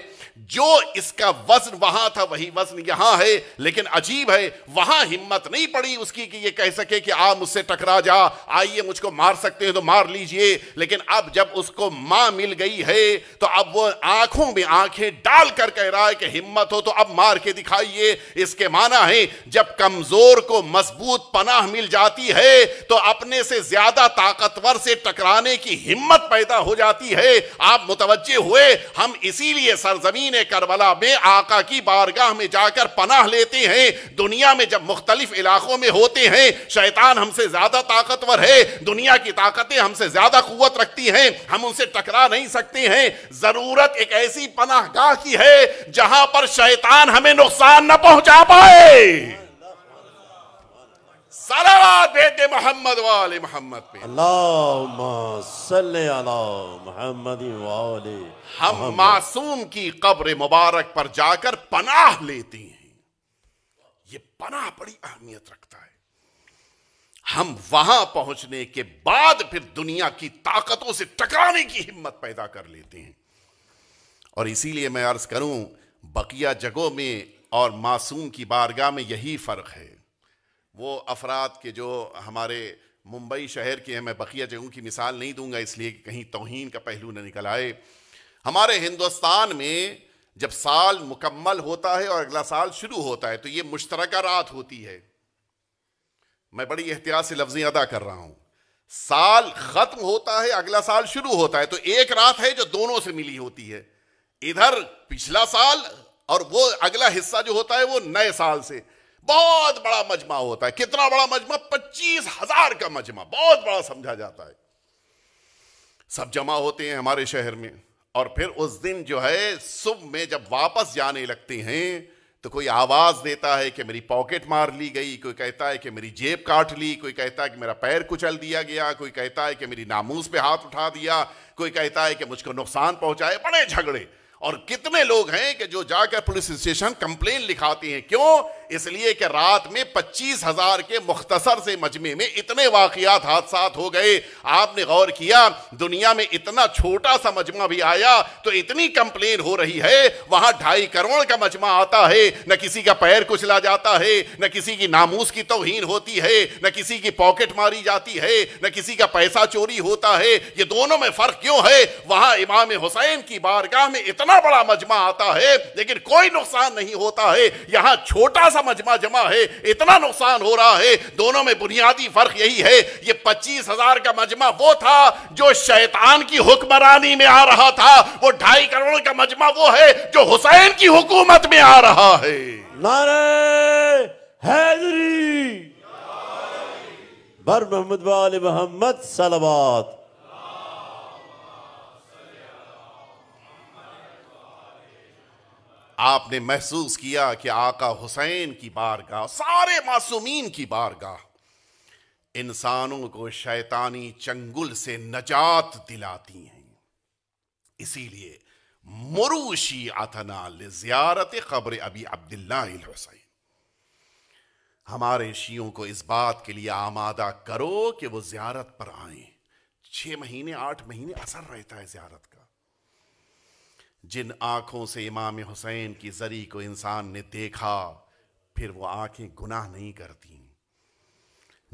जो इसका वजन वहां था वही वजन यहां है लेकिन अजीब है वहां हिम्मत नहीं पड़ी उसकी कि ये कह सके कि आ मुझसे टकरा जा आइए मुझको मार सकते हो तो मार लीजिए लेकिन अब जब उसको मां मिल गई है तो अब वो आंखों में आंखें डालकर कह रहा है कि हिम्मत हो तो अब मार के दिखाइए इसके माना है जब कमजोर को मजबूत पनाह मिल जाती है तो अपने से ज्यादा ताकतवर से टकराने की हिम्मत पैदा हो जाती है आप मुतवजे हुए हम इसीलिए सरजमी सरजमीन करबला में आका की बारगाह में जाकर पनाह लेते हैं दुनिया में जब मुख्तलिफ इलाकों में होते हैं शैतान हमसे ज्यादा ताकतवर है दुनिया की ताकतें हमसे ज्यादा कुत रखती हैं हम उनसे टकरा नहीं सकते हैं जरूरत एक ऐसी पनाहगाह की है जहां पर शैतान हमें नुकसान न पहुंचा पाए सलावात भेज मोहम्मद वाले मोहम्मद पे अल्लाह मोहम्मद हम मासूम की कब्र मुबारक पर जाकर पनाह लेते हैं ये पनाह बड़ी अहमियत रखता है हम वहां पहुंचने के बाद फिर दुनिया की ताकतों से टकराने की हिम्मत पैदा कर लेते हैं और इसीलिए मैं अर्ज करूं बकिया जगहों में और मासूम की बारगाह में यही फ़र्क है वो अफराद के जो हमारे मुंबई शहर के हैं मैं बकिया जगहों की मिसाल नहीं दूंगा इसलिए कहीं तोहन का पहलू न निकल आए हमारे हिंदुस्तान में जब साल मुकम्मल होता है और अगला साल शुरू होता है तो ये मुश्तरक रात होती है मैं बड़ी एहतियात से लफ्जी अदा कर रहा हूं साल खत्म होता है अगला साल शुरू होता है तो एक रात है जो दोनों से मिली होती है इधर पिछला साल और वो अगला हिस्सा जो होता है वो नए साल से बहुत बड़ा मजमा होता है कितना बड़ा मजमा पच्चीस हजार का मजमा बहुत बड़ा समझा जाता है सब जमा होते हैं हमारे शहर में और फिर उस दिन जो है सुबह में जब वापस जाने लगते हैं तो कोई आवाज देता है कि मेरी पॉकेट मार ली गई कोई कहता है कि मेरी जेब काट ली कोई कहता है कि मेरा पैर कुचल दिया गया कोई कहता है कि मेरी नामूस पे हाथ उठा दिया कोई कहता है कि मुझको नुकसान पहुंचाए बड़े झगड़े और कितने लोग हैं कि जो जाकर पुलिस स्टेशन कंप्लेन लिखाती हैं क्यों इसलिए कि रात में पच्चीस हजार के मुख्तसर से मजमे में इतने वाकियात हादसा हो गए आपने गौर किया दुनिया में इतना छोटा सा मजमा भी आया तो इतनी कंप्लेन हो रही है वहां ढाई करोड़ का मजमा आता है न किसी का पैर कुचला जाता है न किसी की नामूस की तोहहीन होती है न किसी की पॉकेट मारी जाती है न किसी का पैसा चोरी होता है ये दोनों में फर्क क्यों है वहां इमाम हुसैन की बारगाह में इतना इतना बड़ा मजमा आता है लेकिन कोई नुकसान नहीं होता है यहां छोटा सा मजमा जमा है इतना नुकसान हो रहा है दोनों में बुनियादी फर्क यही है ये पच्चीस हजार का मजमा वो था जो शैतान की हुक्मरानी में आ रहा था वो ढाई करोड़ का मजमा वो है जो हुसैन की हुकूमत में आ रहा है नारे हैदरी बर मोहम्मद वाल मोहम्मद सलवात आपने महसूस किया कि आका हुसैन की बारगाह सारे मासूमीन की बारगाह इंसानों को शैतानी चंगुल से नजात दिलाती हैं इसीलिए मुरूशी अतना जियारत खबर अभी अब्दुल्ला हुसैन हमारे शियों को इस बात के लिए आमादा करो कि वो जियारत पर आए छह महीने आठ महीने असर रहता है जियारत का जिन आंखों से इमाम हुसैन की जरी को इंसान ने देखा फिर वो आंखें गुनाह नहीं करती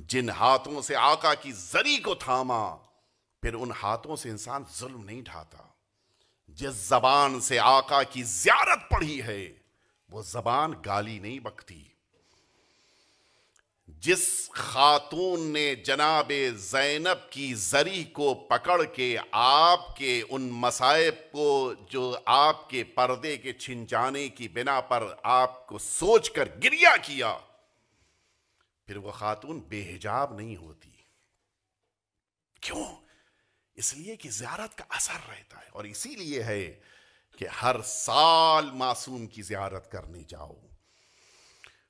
जिन हाथों से आका की जरी को थामा फिर उन हाथों से इंसान जुल्म नहीं ढाता जिस जबान से आका की जियारत पढ़ी है वो जबान गाली नहीं बकती जिस खातून ने जनाब जैनब की जरी को पकड़ के आपके उन मसायब को जो आपके पर्दे के छिन जाने की बिना पर आपको सोच कर गिरिया किया फिर वह खातून बेहिजाब नहीं होती क्यों इसलिए कि जियारत का असर रहता है और इसीलिए है कि हर साल मासूम की जियारत करने जाओ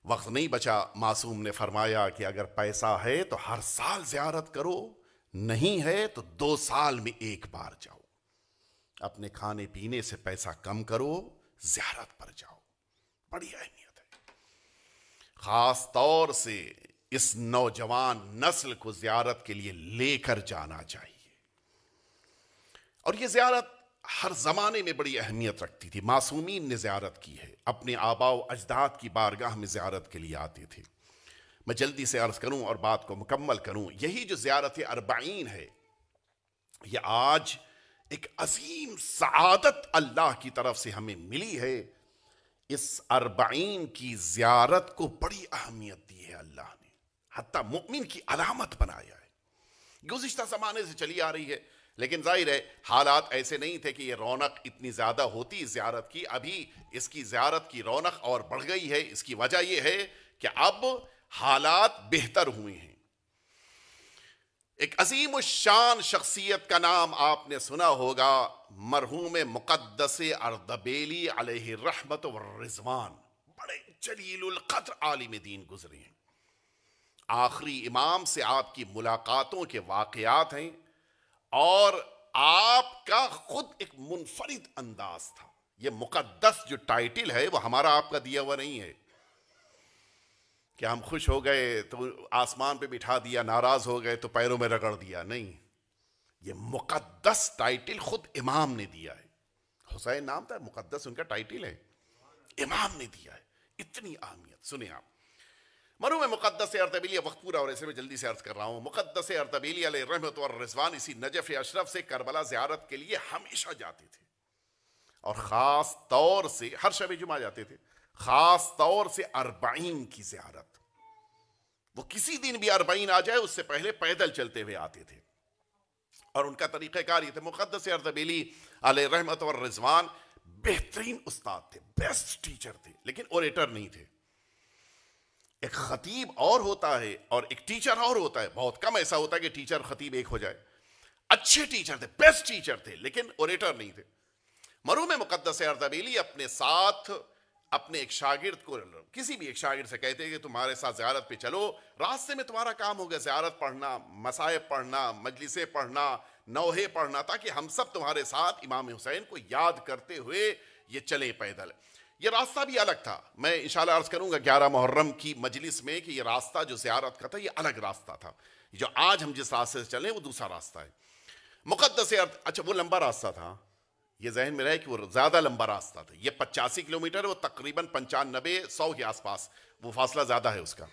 वक्त नहीं बचा मासूम ने फरमाया कि अगर पैसा है तो हर साल ज्यारत करो नहीं है तो दो साल में एक बार जाओ अपने खाने पीने से पैसा कम करो ज्यारत पर जाओ बड़ी अहमियत है खास तौर से इस नौजवान नस्ल को ज्यारत के लिए लेकर जाना चाहिए और ये ज्यारत हर ज़माने में बड़ी अहमियत रखती थी मासूमी ने ज़्यारत की है अपने आबाओ अजदाद की बारगाह में ज़्यारत के लिए आते थे मैं जल्दी से अर्ज़ करूँ और बात को मुकम्मल करूँ यही जो ज़्यारत अरबाइन है यह आज एक अजीम सदत अल्लाह की तरफ से हमें मिली है इस अरबाइन की ज़्यारत को बड़ी अहमियत दी है अल्लाह ने हती मुमिन की अलामत बनाया है गुज्त ज़माने से चली आ रही है लेकिन जाहिर है हालात ऐसे नहीं थे कि ये रौनक इतनी ज़्यादा होती ज्यारत की अभी इसकी ज्यारत की रौनक और बढ़ गई है इसकी वजह यह है कि अब हालात बेहतर हुए हैं एक अजीम शान शख्सियत का नाम आपने सुना होगा मरहूम मुकदस अरदबेली रहमत रिजवान बड़े जलील आलिम दीन गुजरे हैं आखिरी इमाम से आपकी मुलाकातों के वाकयात हैं और आपका खुद एक मुनफरिद अंदाज था यह मुकद्दस जो टाइटल है वो हमारा आपका दिया हुआ नहीं है कि हम खुश हो गए तो आसमान पे बिठा दिया नाराज हो गए तो पैरों में रगड़ दिया नहीं ये मुकद्दस टाइटल खुद इमाम ने दिया है हुसैन नाम था मुकद्दस उनका टाइटल है इमाम ने दिया है इतनी अहमियत सुने आप मनु में मुकदस अरतबीलिया वक्त पूरा और ऐसे में जल्दी से अर्ज कर रहा हूँ मुकदस अरतबीलिया रहमत और रिजवान इसी नजफ अशरफ से करबला ज्यारत के लिए हमेशा जाते थे और ख़ास तौर से हर शब जुमा जाते थे ख़ास तौर से अरबाइन की ज्यारत वो किसी दिन भी अरबाइन आ जाए उससे पहले पैदल चलते हुए आते थे और उनका तरीक़ाकार ये थे मुकदस अल रहमत और रिजवान बेहतरीन उस्ताद थे बेस्ट टीचर थे लेकिन ओरेटर नहीं थे एक खतीब और होता है और एक टीचर और होता है बहुत कम ऐसा होता है कि टीचर खतीब एक हो जाए अच्छे टीचर थे बेस्ट टीचर थे लेकिन ओरेटर नहीं थे मरूम मुकदस अर्दबेली अपने साथ अपने एक शागिर्द को किसी भी एक शागिर्द से कहते हैं कि तुम्हारे साथ ज्यारत पे चलो रास्ते में तुम्हारा काम हो गया ज्यारत पढ़ना मसायब पढ़ना मजलिस पढ़ना नौहे पढ़ना ताकि हम सब तुम्हारे साथ इमाम हुसैन को याद करते हुए ये चले पैदल यह रास्ता भी अलग था मैं इशारा अर्ज करूंगा ग्यारह मुहर्रम की मजलिस में कि यह रास्ता जो ज्यारत का था यह अलग रास्ता था जो आज हम जिस रास्ते से चले वो दूसरा रास्ता है मुकदस अर्थ अच्छा वो लंबा रास्ता था ये जहन में रहे कि वो ज़्यादा लंबा रास्ता था ये पचासी किलोमीटर वो तकरीबन पंचानबे सौ के आसपास वो फासला ज़्यादा है उसका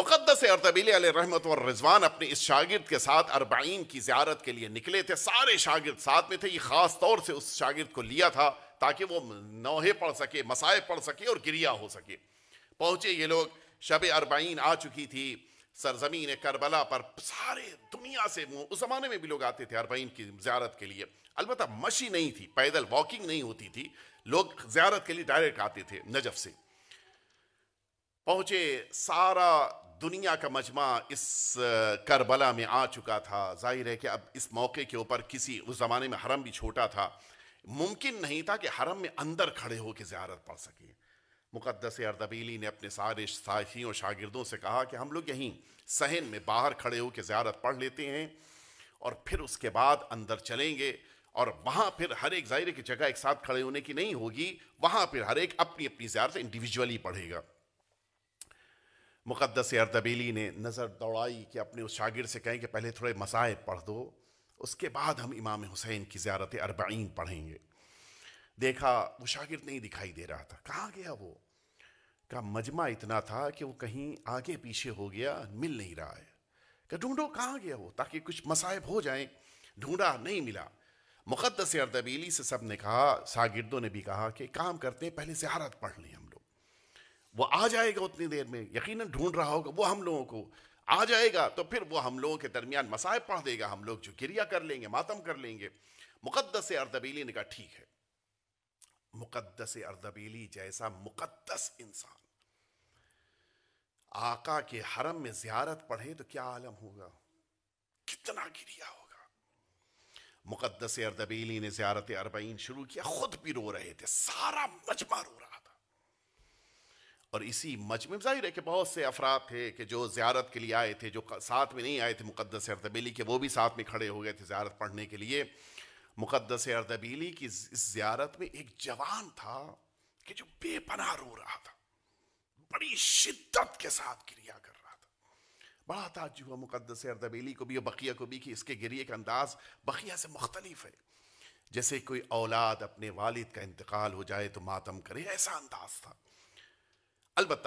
मुकदस अरतबील रहमत और रिजवान अपने इस शागिर्द के साथ अरबाइन की ज्यारत के लिए निकले थे सारे शागिर्द साथ में थे ये ख़ास तौर से उस शागिर्द को लिया था ताकि वो नौहे पढ़ सके मसाए पढ़ सके और गिरिया हो सके पहुँचे ये लोग शब अरबाइन आ चुकी थी सरजमीन करबला पर सारे दुनिया से उस ज़माने में भी लोग आते थे अरबाइन की ज्यारत के लिए अलबत् मशी नहीं थी पैदल वॉकिंग नहीं होती थी लोग ज्यारत के लिए डायरेक्ट आते थे नजफ से पहुँचे सारा दुनिया का मजमा इस करबला में आ चुका था जाहिर है कि अब इस मौके के ऊपर किसी उस ज़माने में हरम भी छोटा था मुमकिन नहीं था कि हरम में अंदर खड़े होकर ज्यारत पढ़ सके मुकदस अर्दबीली ने अपने सारे साहियों शागिर्दों से कहा कि हम लोग यहीं सहन में बाहर खड़े होकर ज्यारत पढ़ लेते हैं और फिर उसके बाद अंदर चलेंगे और वहाँ फिर हर एक ज़ायरे की जगह एक साथ खड़े होने की नहीं होगी वहाँ फिर हर एक अपनी अपनी ज्यारत इंडिविजुअली पढ़ेगा मुकदस अरदबीली ने नज़र दौड़ाई कि अपने उस शागिर से कहें कि पहले थोड़े मसायब पढ़ दो उसके बाद हम इमाम हुसैन की ज्यारत अरबाइन पढ़ेंगे देखा वो शागिर्द नहीं दिखाई दे रहा था कहाँ गया वो का मजमा इतना था कि वो कहीं आगे पीछे हो गया मिल नहीं रहा है क्या ढूंढो कहाँ गया वो ताकि कुछ मसायब हो जाएं ढूंढा नहीं मिला मुक़दस अरदबीली से सब ने कहा शागिर्दों ने भी कहा कि काम करते हैं पहले ज्यारत पढ़ लें हम लोग वो आ जाएगा उतनी देर में यकीनन ढूंढ रहा होगा वो हम लोगों को आ जाएगा तो फिर वो हम लोगों के दरमियान मसायब पढ़ देगा हम लोग जो गिरिया कर लेंगे मातम कर लेंगे मुकदस अर्दबीली ने कहा ठीक है मुकदस अर्दबीली जैसा मुकदस इंसान आका के हरम में जियारत पढ़े तो क्या आलम होगा कितना गिरिया होगा मुकदस अर्दबीली ने जियारत अरबईन शुरू किया खुद भी रो रहे थे सारा मजमा रो रहा और इसी मजमे में जाहिर है कि बहुत से अफराद थे कि जो ज्यारत के लिए आए थे जो साथ में नहीं आए थे मुक़दस अरदबीली के वो भी साथ में खड़े हो गए थे ज्यारत पढ़ने के लिए मुक़दस अरदबीली की इस ज्यारत में एक जवान था कि जो बेपना रो रहा था बड़ी शिद्दत के साथ क्रिया कर रहा था बड़ा ताजुब हुआ मुक़दस अरदबीली को भी और बकिया को भी कि इसके गिरिए का अंदाज़ बकिया से मुख्तलिफ है जैसे कोई औलाद अपने वालिद का इंतकाल हो जाए तो मातम करे ऐसा अंदाज था अलबत्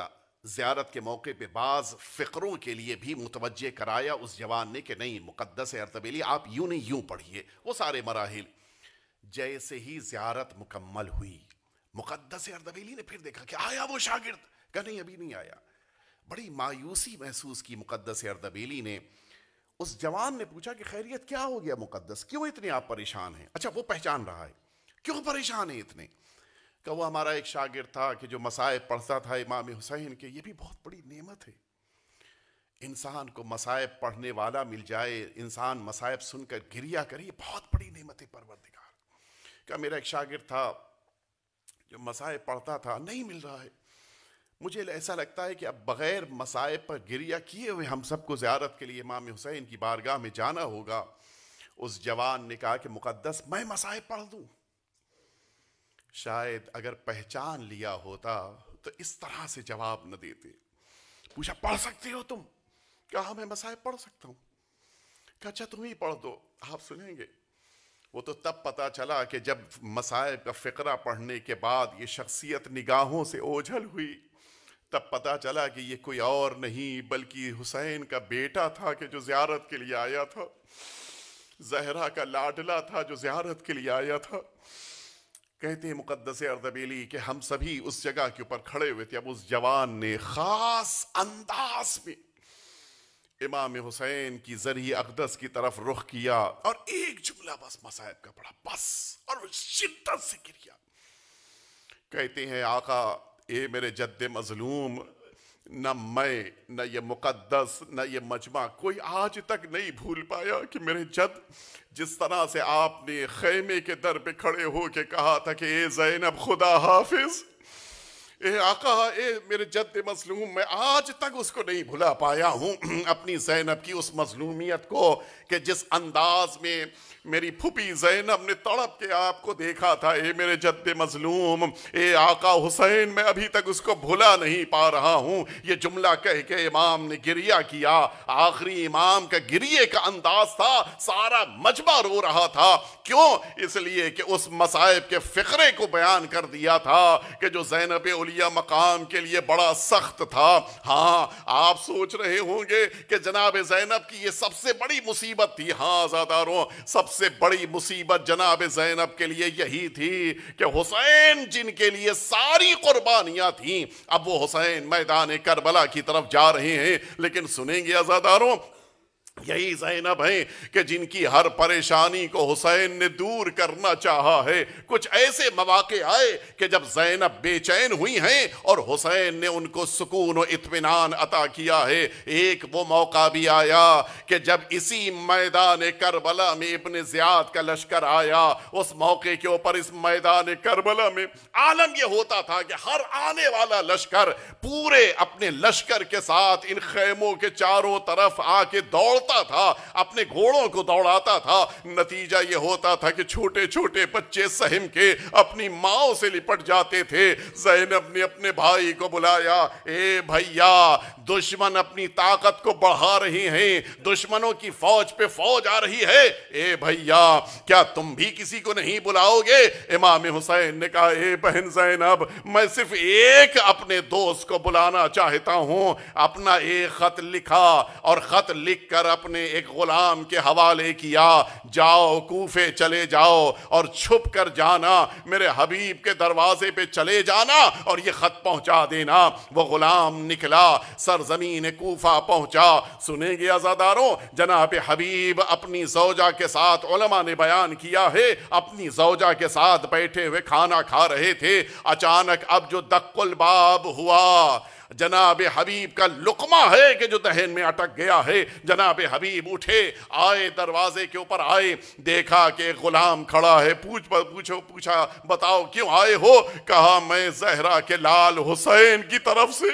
ज्यारत के मौके पर बाज फ़िक्रों के लिए भी मुतवजह कराया उस जवान ने कि नहीं मुक़दस अरतबेली आप यूं नहीं यूं पढ़िए वो सारे मराहल जैसे ही ज्यारत मुकम्मल हुई मुक़दस अरतबेली ने फिर देखा कि आया वो शागिर्द कह नहीं अभी नहीं आया बड़ी मायूसी महसूस की मुक़दस अरतबेली ने उस जवान ने पूछा कि खैरियत क्या हो गया मुक़दस क्यों इतने आप परेशान हैं अच्छा वो पहचान रहा है क्यों परेशान है इतने का वो हमारा एक शागिर था कि जो मसायब पढ़ता था इमाम हुसैन के ये भी बहुत बड़ी नेमत है इंसान को मसायब पढ़ने वाला मिल जाए इंसान मसायब सुनकर गिरिया करे ये बहुत बड़ी नेमत है परवरदिगार क्या मेरा एक शागिर था जो मसायब पढ़ता था नहीं मिल रहा है मुझे ऐसा लगता है कि अब बग़ैर मसायब पर गिरिया किए हुए हम सबको ज़्यारत के लिए इमाम हुसैन की बारगाह में जाना होगा उस जवान ने कहा कि मुकदस मैं मसायब पढ़ दूँ शायद अगर पहचान लिया होता तो इस तरह से जवाब न देते पूछा पढ़ सकते हो तुम कहा हाँ, मैं मसाए पढ़ सकता हूँ कहा अच्छा तुम ही पढ़ दो आप सुनेंगे वो तो तब पता चला कि जब मसायब का फ़िक्रा पढ़ने के बाद ये शख्सियत निगाहों से ओझल हुई तब पता चला कि ये कोई और नहीं बल्कि हुसैन का बेटा था कि जो ज़्यारत के लिए आया था जहरा का लाडला था जो ज़्यारत के लिए आया था कहते हैं मुकदस अर्दबेली कि हम सभी उस जगह के ऊपर खड़े हुए थे अब उस जवान ने खास अंदाज में इमाम हुसैन की जरिए अकदस की तरफ रुख किया और एक जुमला बस मसायब का पड़ा बस और शिद्दत से गिर गया कहते हैं आका ए मेरे जद्द मजलूम न मैं न ये मुकद्दस न ये मजमा कोई आज तक नहीं भूल पाया कि मेरे जद जिस तरह से आपने खैमे के दर पे खड़े होके कहा था कि ए जैनब खुदा हाफिज़ ए आका ए मेरे जद मजलूम मैं आज तक उसको नहीं भुला पाया हूँ अपनी जैनब की उस मजलूमियत को कि जिस अंदाज में मेरी फूफी जैनब ने तड़प के आपको देखा था ए मेरे जद मजलूम ए आका हुसैन मैं अभी तक उसको भुला नहीं पा रहा हूँ ये जुमला कह के इमाम ने गिरिया किया आखिरी इमाम का गिरिए का अंदाज था सारा मजबा रो रहा था क्यों इसलिए कि उस मसायब के फ़िक्रे को बयान कर दिया था कि जो जैनब औलिया मकाम के लिए बड़ा सख्त था हाँ आप सोच रहे होंगे कि जनाब जैनब की ये सबसे बड़ी मुसीबत थी हाँ आज़ादारों सबसे बड़ी मुसीबत जनाब जैनब के लिए यही थी कि हुसैन जिनके लिए सारी कुर्बानियां थी अब वो हुसैन मैदान करबला की तरफ जा रहे हैं लेकिन सुनेंगे आज़ादारों यही जैनब हैं कि जिनकी हर परेशानी को हुसैन ने दूर करना चाहा है कुछ ऐसे मवाक़े आए कि जब जैनब बेचैन हुई हैं और हुसैन ने उनको सुकून और इतमान अता किया है एक वो मौका भी आया कि जब इसी मैदान करबला में इबन ज़ियाद का लश्कर आया उस मौके के ऊपर इस मैदान करबला में आलम यह होता था कि हर आने वाला लश्कर पूरे अपने लश्कर के साथ इन खैमों के चारों तरफ आके दौड़ दौड़ता था अपने घोड़ों को दौड़ाता था नतीजा ये होता था कि छोटे छोटे बच्चे सहम के अपनी माओ से लिपट जाते थे जैनब ने अपने भाई को बुलाया ए भैया दुश्मन अपनी ताकत को बढ़ा रही हैं दुश्मनों की फौज पे फौज आ रही है ए भैया क्या तुम भी किसी को नहीं बुलाओगे इमाम हुसैन ने कहा ए बहन जैनब मैं सिर्फ एक अपने दोस्त को बुलाना चाहता हूं अपना एक खत लिखा और खत लिख कर अपने एक ग़ुलाम के हवाले किया जाओ कूफे चले जाओ और छुप कर जाना मेरे हबीब के दरवाजे पे चले जाना और ये ख़त पहुंचा देना वो ग़ुलाम निकला सरजमीन कूफा पहुंचा सुनेंगे आज़ादारों जनाब हबीब अपनी सौजा के साथ उलमा ने बयान किया है अपनी सौजा के साथ बैठे हुए खाना खा रहे थे अचानक अब जो दक्कुल बाब हुआ जनाब हबीब का लुकमा है कि जो दहन में अटक गया है जनाब हबीब उठे आए दरवाजे के ऊपर आए देखा कि गुलाम खड़ा है पूछ पूछो पूछा बताओ क्यों आए हो कहा मैं जहरा के लाल हुसैन की तरफ से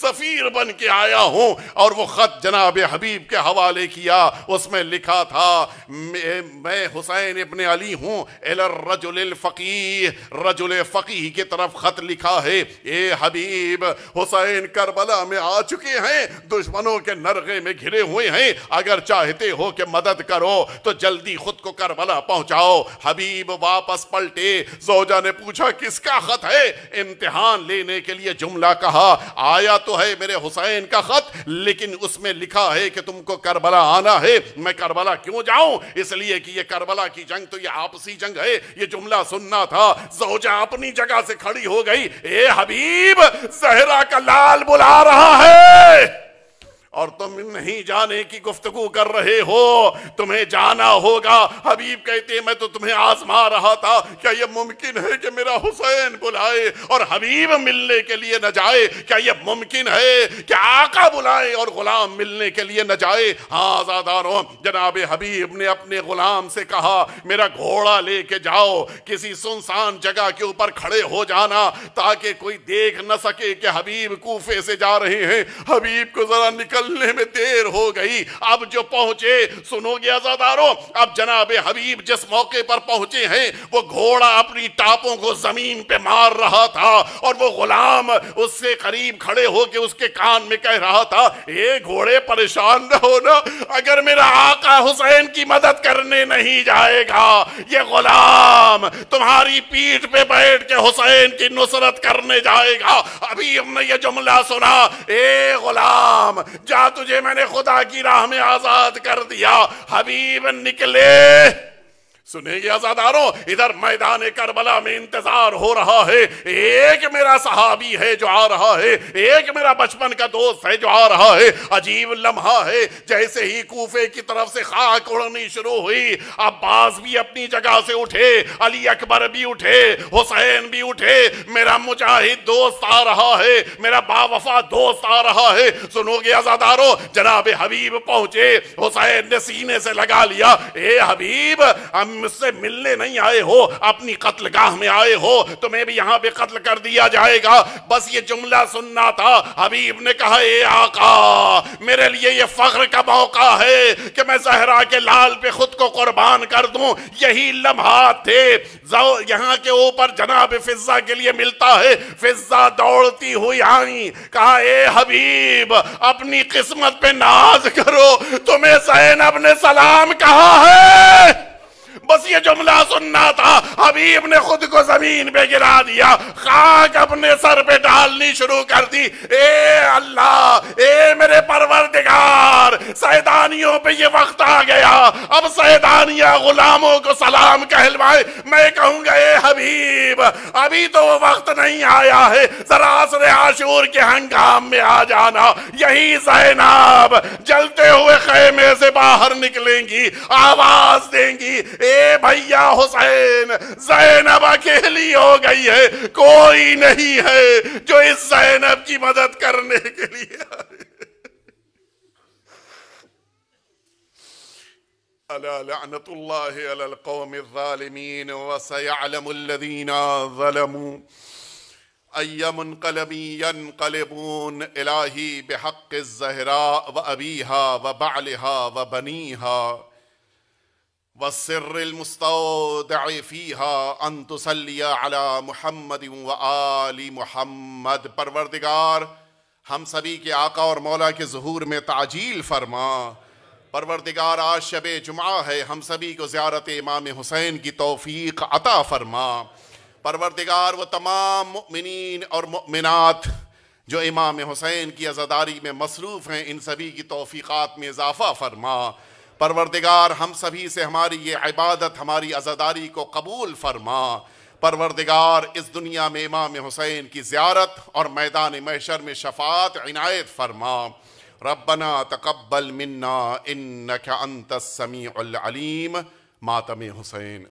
सफ़ीर बन के आया हूँ और वो ख़त जनाब हबीब के हवाले किया उसमें लिखा था मैं हुसैन इबन अली हूँ एलर रजुल फ़कीह रजुल फ़कीह की तरफ ख़त लिखा है ए हबीब हुसैन हुसैन करबला में आ चुके हैं दुश्मनों के नरगे में घिरे हुए हैं अगर चाहते हो कि मदद करो तो जल्दी खुद को करबला पहुंचाओ हबीब वापस पलटे जोजा ने पूछा किसका खत है इम्तिहान लेने के लिए जुमला कहा आया तो है मेरे हुसैन का खत लेकिन उसमें लिखा है कि तुमको करबला आना है मैं करबला क्यों जाऊं इसलिए कि ये करबला की जंग तो ये आपसी जंग है ये जुमला सुनना था जोजा अपनी जगह से खड़ी हो गई ए हबीब जहरा का दलाल बुला रहा है और तुम नहीं जाने की गुफ्तगु कर रहे हो तुम्हें जाना होगा हबीब कहते मैं तो तुम्हें आजमा रहा था क्या यह मुमकिन है कि मेरा हुसैन बुलाए और हबीब मिलने के लिए न जाए क्या यह मुमकिन है कि आका बुलाए और गुलाम मिलने के लिए न जाए हाँ आजादारों जनाब हबीब ने अपने गुलाम से कहा मेरा घोड़ा लेके जाओ किसी सुनसान जगह के ऊपर खड़े हो जाना ताकि कोई देख न सके कि हबीब कूफे से जा रहे हैं हबीब को जरा निकल निकलने में देर हो गई अब जो पहुंचे सुनोगे आजादारों अब जनाब हबीब जिस मौके पर पहुंचे हैं वो घोड़ा अपनी टापों को जमीन पे मार रहा था और वो गुलाम उससे करीब खड़े होके उसके कान में कह रहा था ये घोड़े परेशान न हो ना अगर मेरा आका हुसैन की मदद करने नहीं जाएगा ये गुलाम तुम्हारी पीठ पे बैठ के हुसैन की नुसरत करने जाएगा अभी हमने ये जुमला सुना ए गुलाम जा तुझे मैंने खुदा की राह में आजाद कर दिया हबीब निकले सुनेगी आजादारों इधर मैदान करबला में इंतजार हो रहा है एक मेरा सहाबी है जो आ रहा है एक मेरा बचपन का दोस्त है जो आ रहा है अजीब लम्हा है जैसे ही कूफे की तरफ से खाक उड़नी शुरू हुई अब्बास भी अपनी जगह से उठे अली अकबर भी उठे हुसैन भी उठे मेरा मुजाहिद दोस्त आ रहा है मेरा बावफा दोस्त आ रहा है सुनोगे आजादारों जनाब हबीब पहुंचे हुसैन ने सीने से लगा लिया ए हबीब मुझसे मिलने नहीं आए हो अपनी कत्लगाह में आए हो तुम्हें भी यहाँ पे कत्ल कर दिया जाएगा बस ये जुमला सुनना था हबीब ने कहा ए आका मेरे लिए ये फख्र का मौका है कि मैं जहरा के लाल पे खुद को कुर्बान कर दूं यही लम्हा थे यहाँ के ऊपर जनाब फिजा के लिए मिलता है फिजा दौड़ती हुई आई कहा ए हबीब अपनी किस्मत पे नाज करो तुम्हें सैनब ने सलाम कहा है बस ये जुमला सुनना था हबीब ने खुद को जमीन पे गिरा दिया खाक अपने सर पे डालनी शुरू कर दी ए अल्लाह ए मेरे परवर सैदानियों पे ये वक्त आ गया अब सैदानिया गुलामों को सलाम कहलवाए मैं कहूंगा ए हबीब अभी तो वो वक्त नहीं आया है जरा आशूर के हंगाम में आ जाना यही जैनाब जलते हुए खेमे से बाहर निकलेंगी आवाज देंगी ए भैया हुसैन जैनब अकेली हो गई है कोई नहीं है जो इस जैनब की मदद करने के लिए ألا لعنة الله على القوم الظالمين وسيعلم الذين ظلموا أي منقلب ينقلبون إلهي بحق الزهراء وأبيها وبعلها وبنيها والسر المستودع فيها أن تسلی على محمد و آل محمد پروردگار हम सभी के आका और मौला के जहूर में ताजील फरमा परवरदिगार आज शब जुमा है हम सभी को ज़्यारत इमाम हुसैन की तोफ़ी अता फरमा परवरदिगार वो तमाम ममिन और ममिनत जो इमाम हुसैन की अजादारी में मसरूफ़ हैं इन सभी की तोफ़ीक़ात में इजाफ़ा फरमा परवरदिगार हम सभी से हमारी ये इबादत हमारी अजादारी को कबूल फरमा परवरदिगार इस दुनिया में इमाम हुसैन की ज़्यारत और मैदान मैशर में शफात इनायत फरमा ربنا تقبل منا إنك أنت السميع العليم ماتم حسين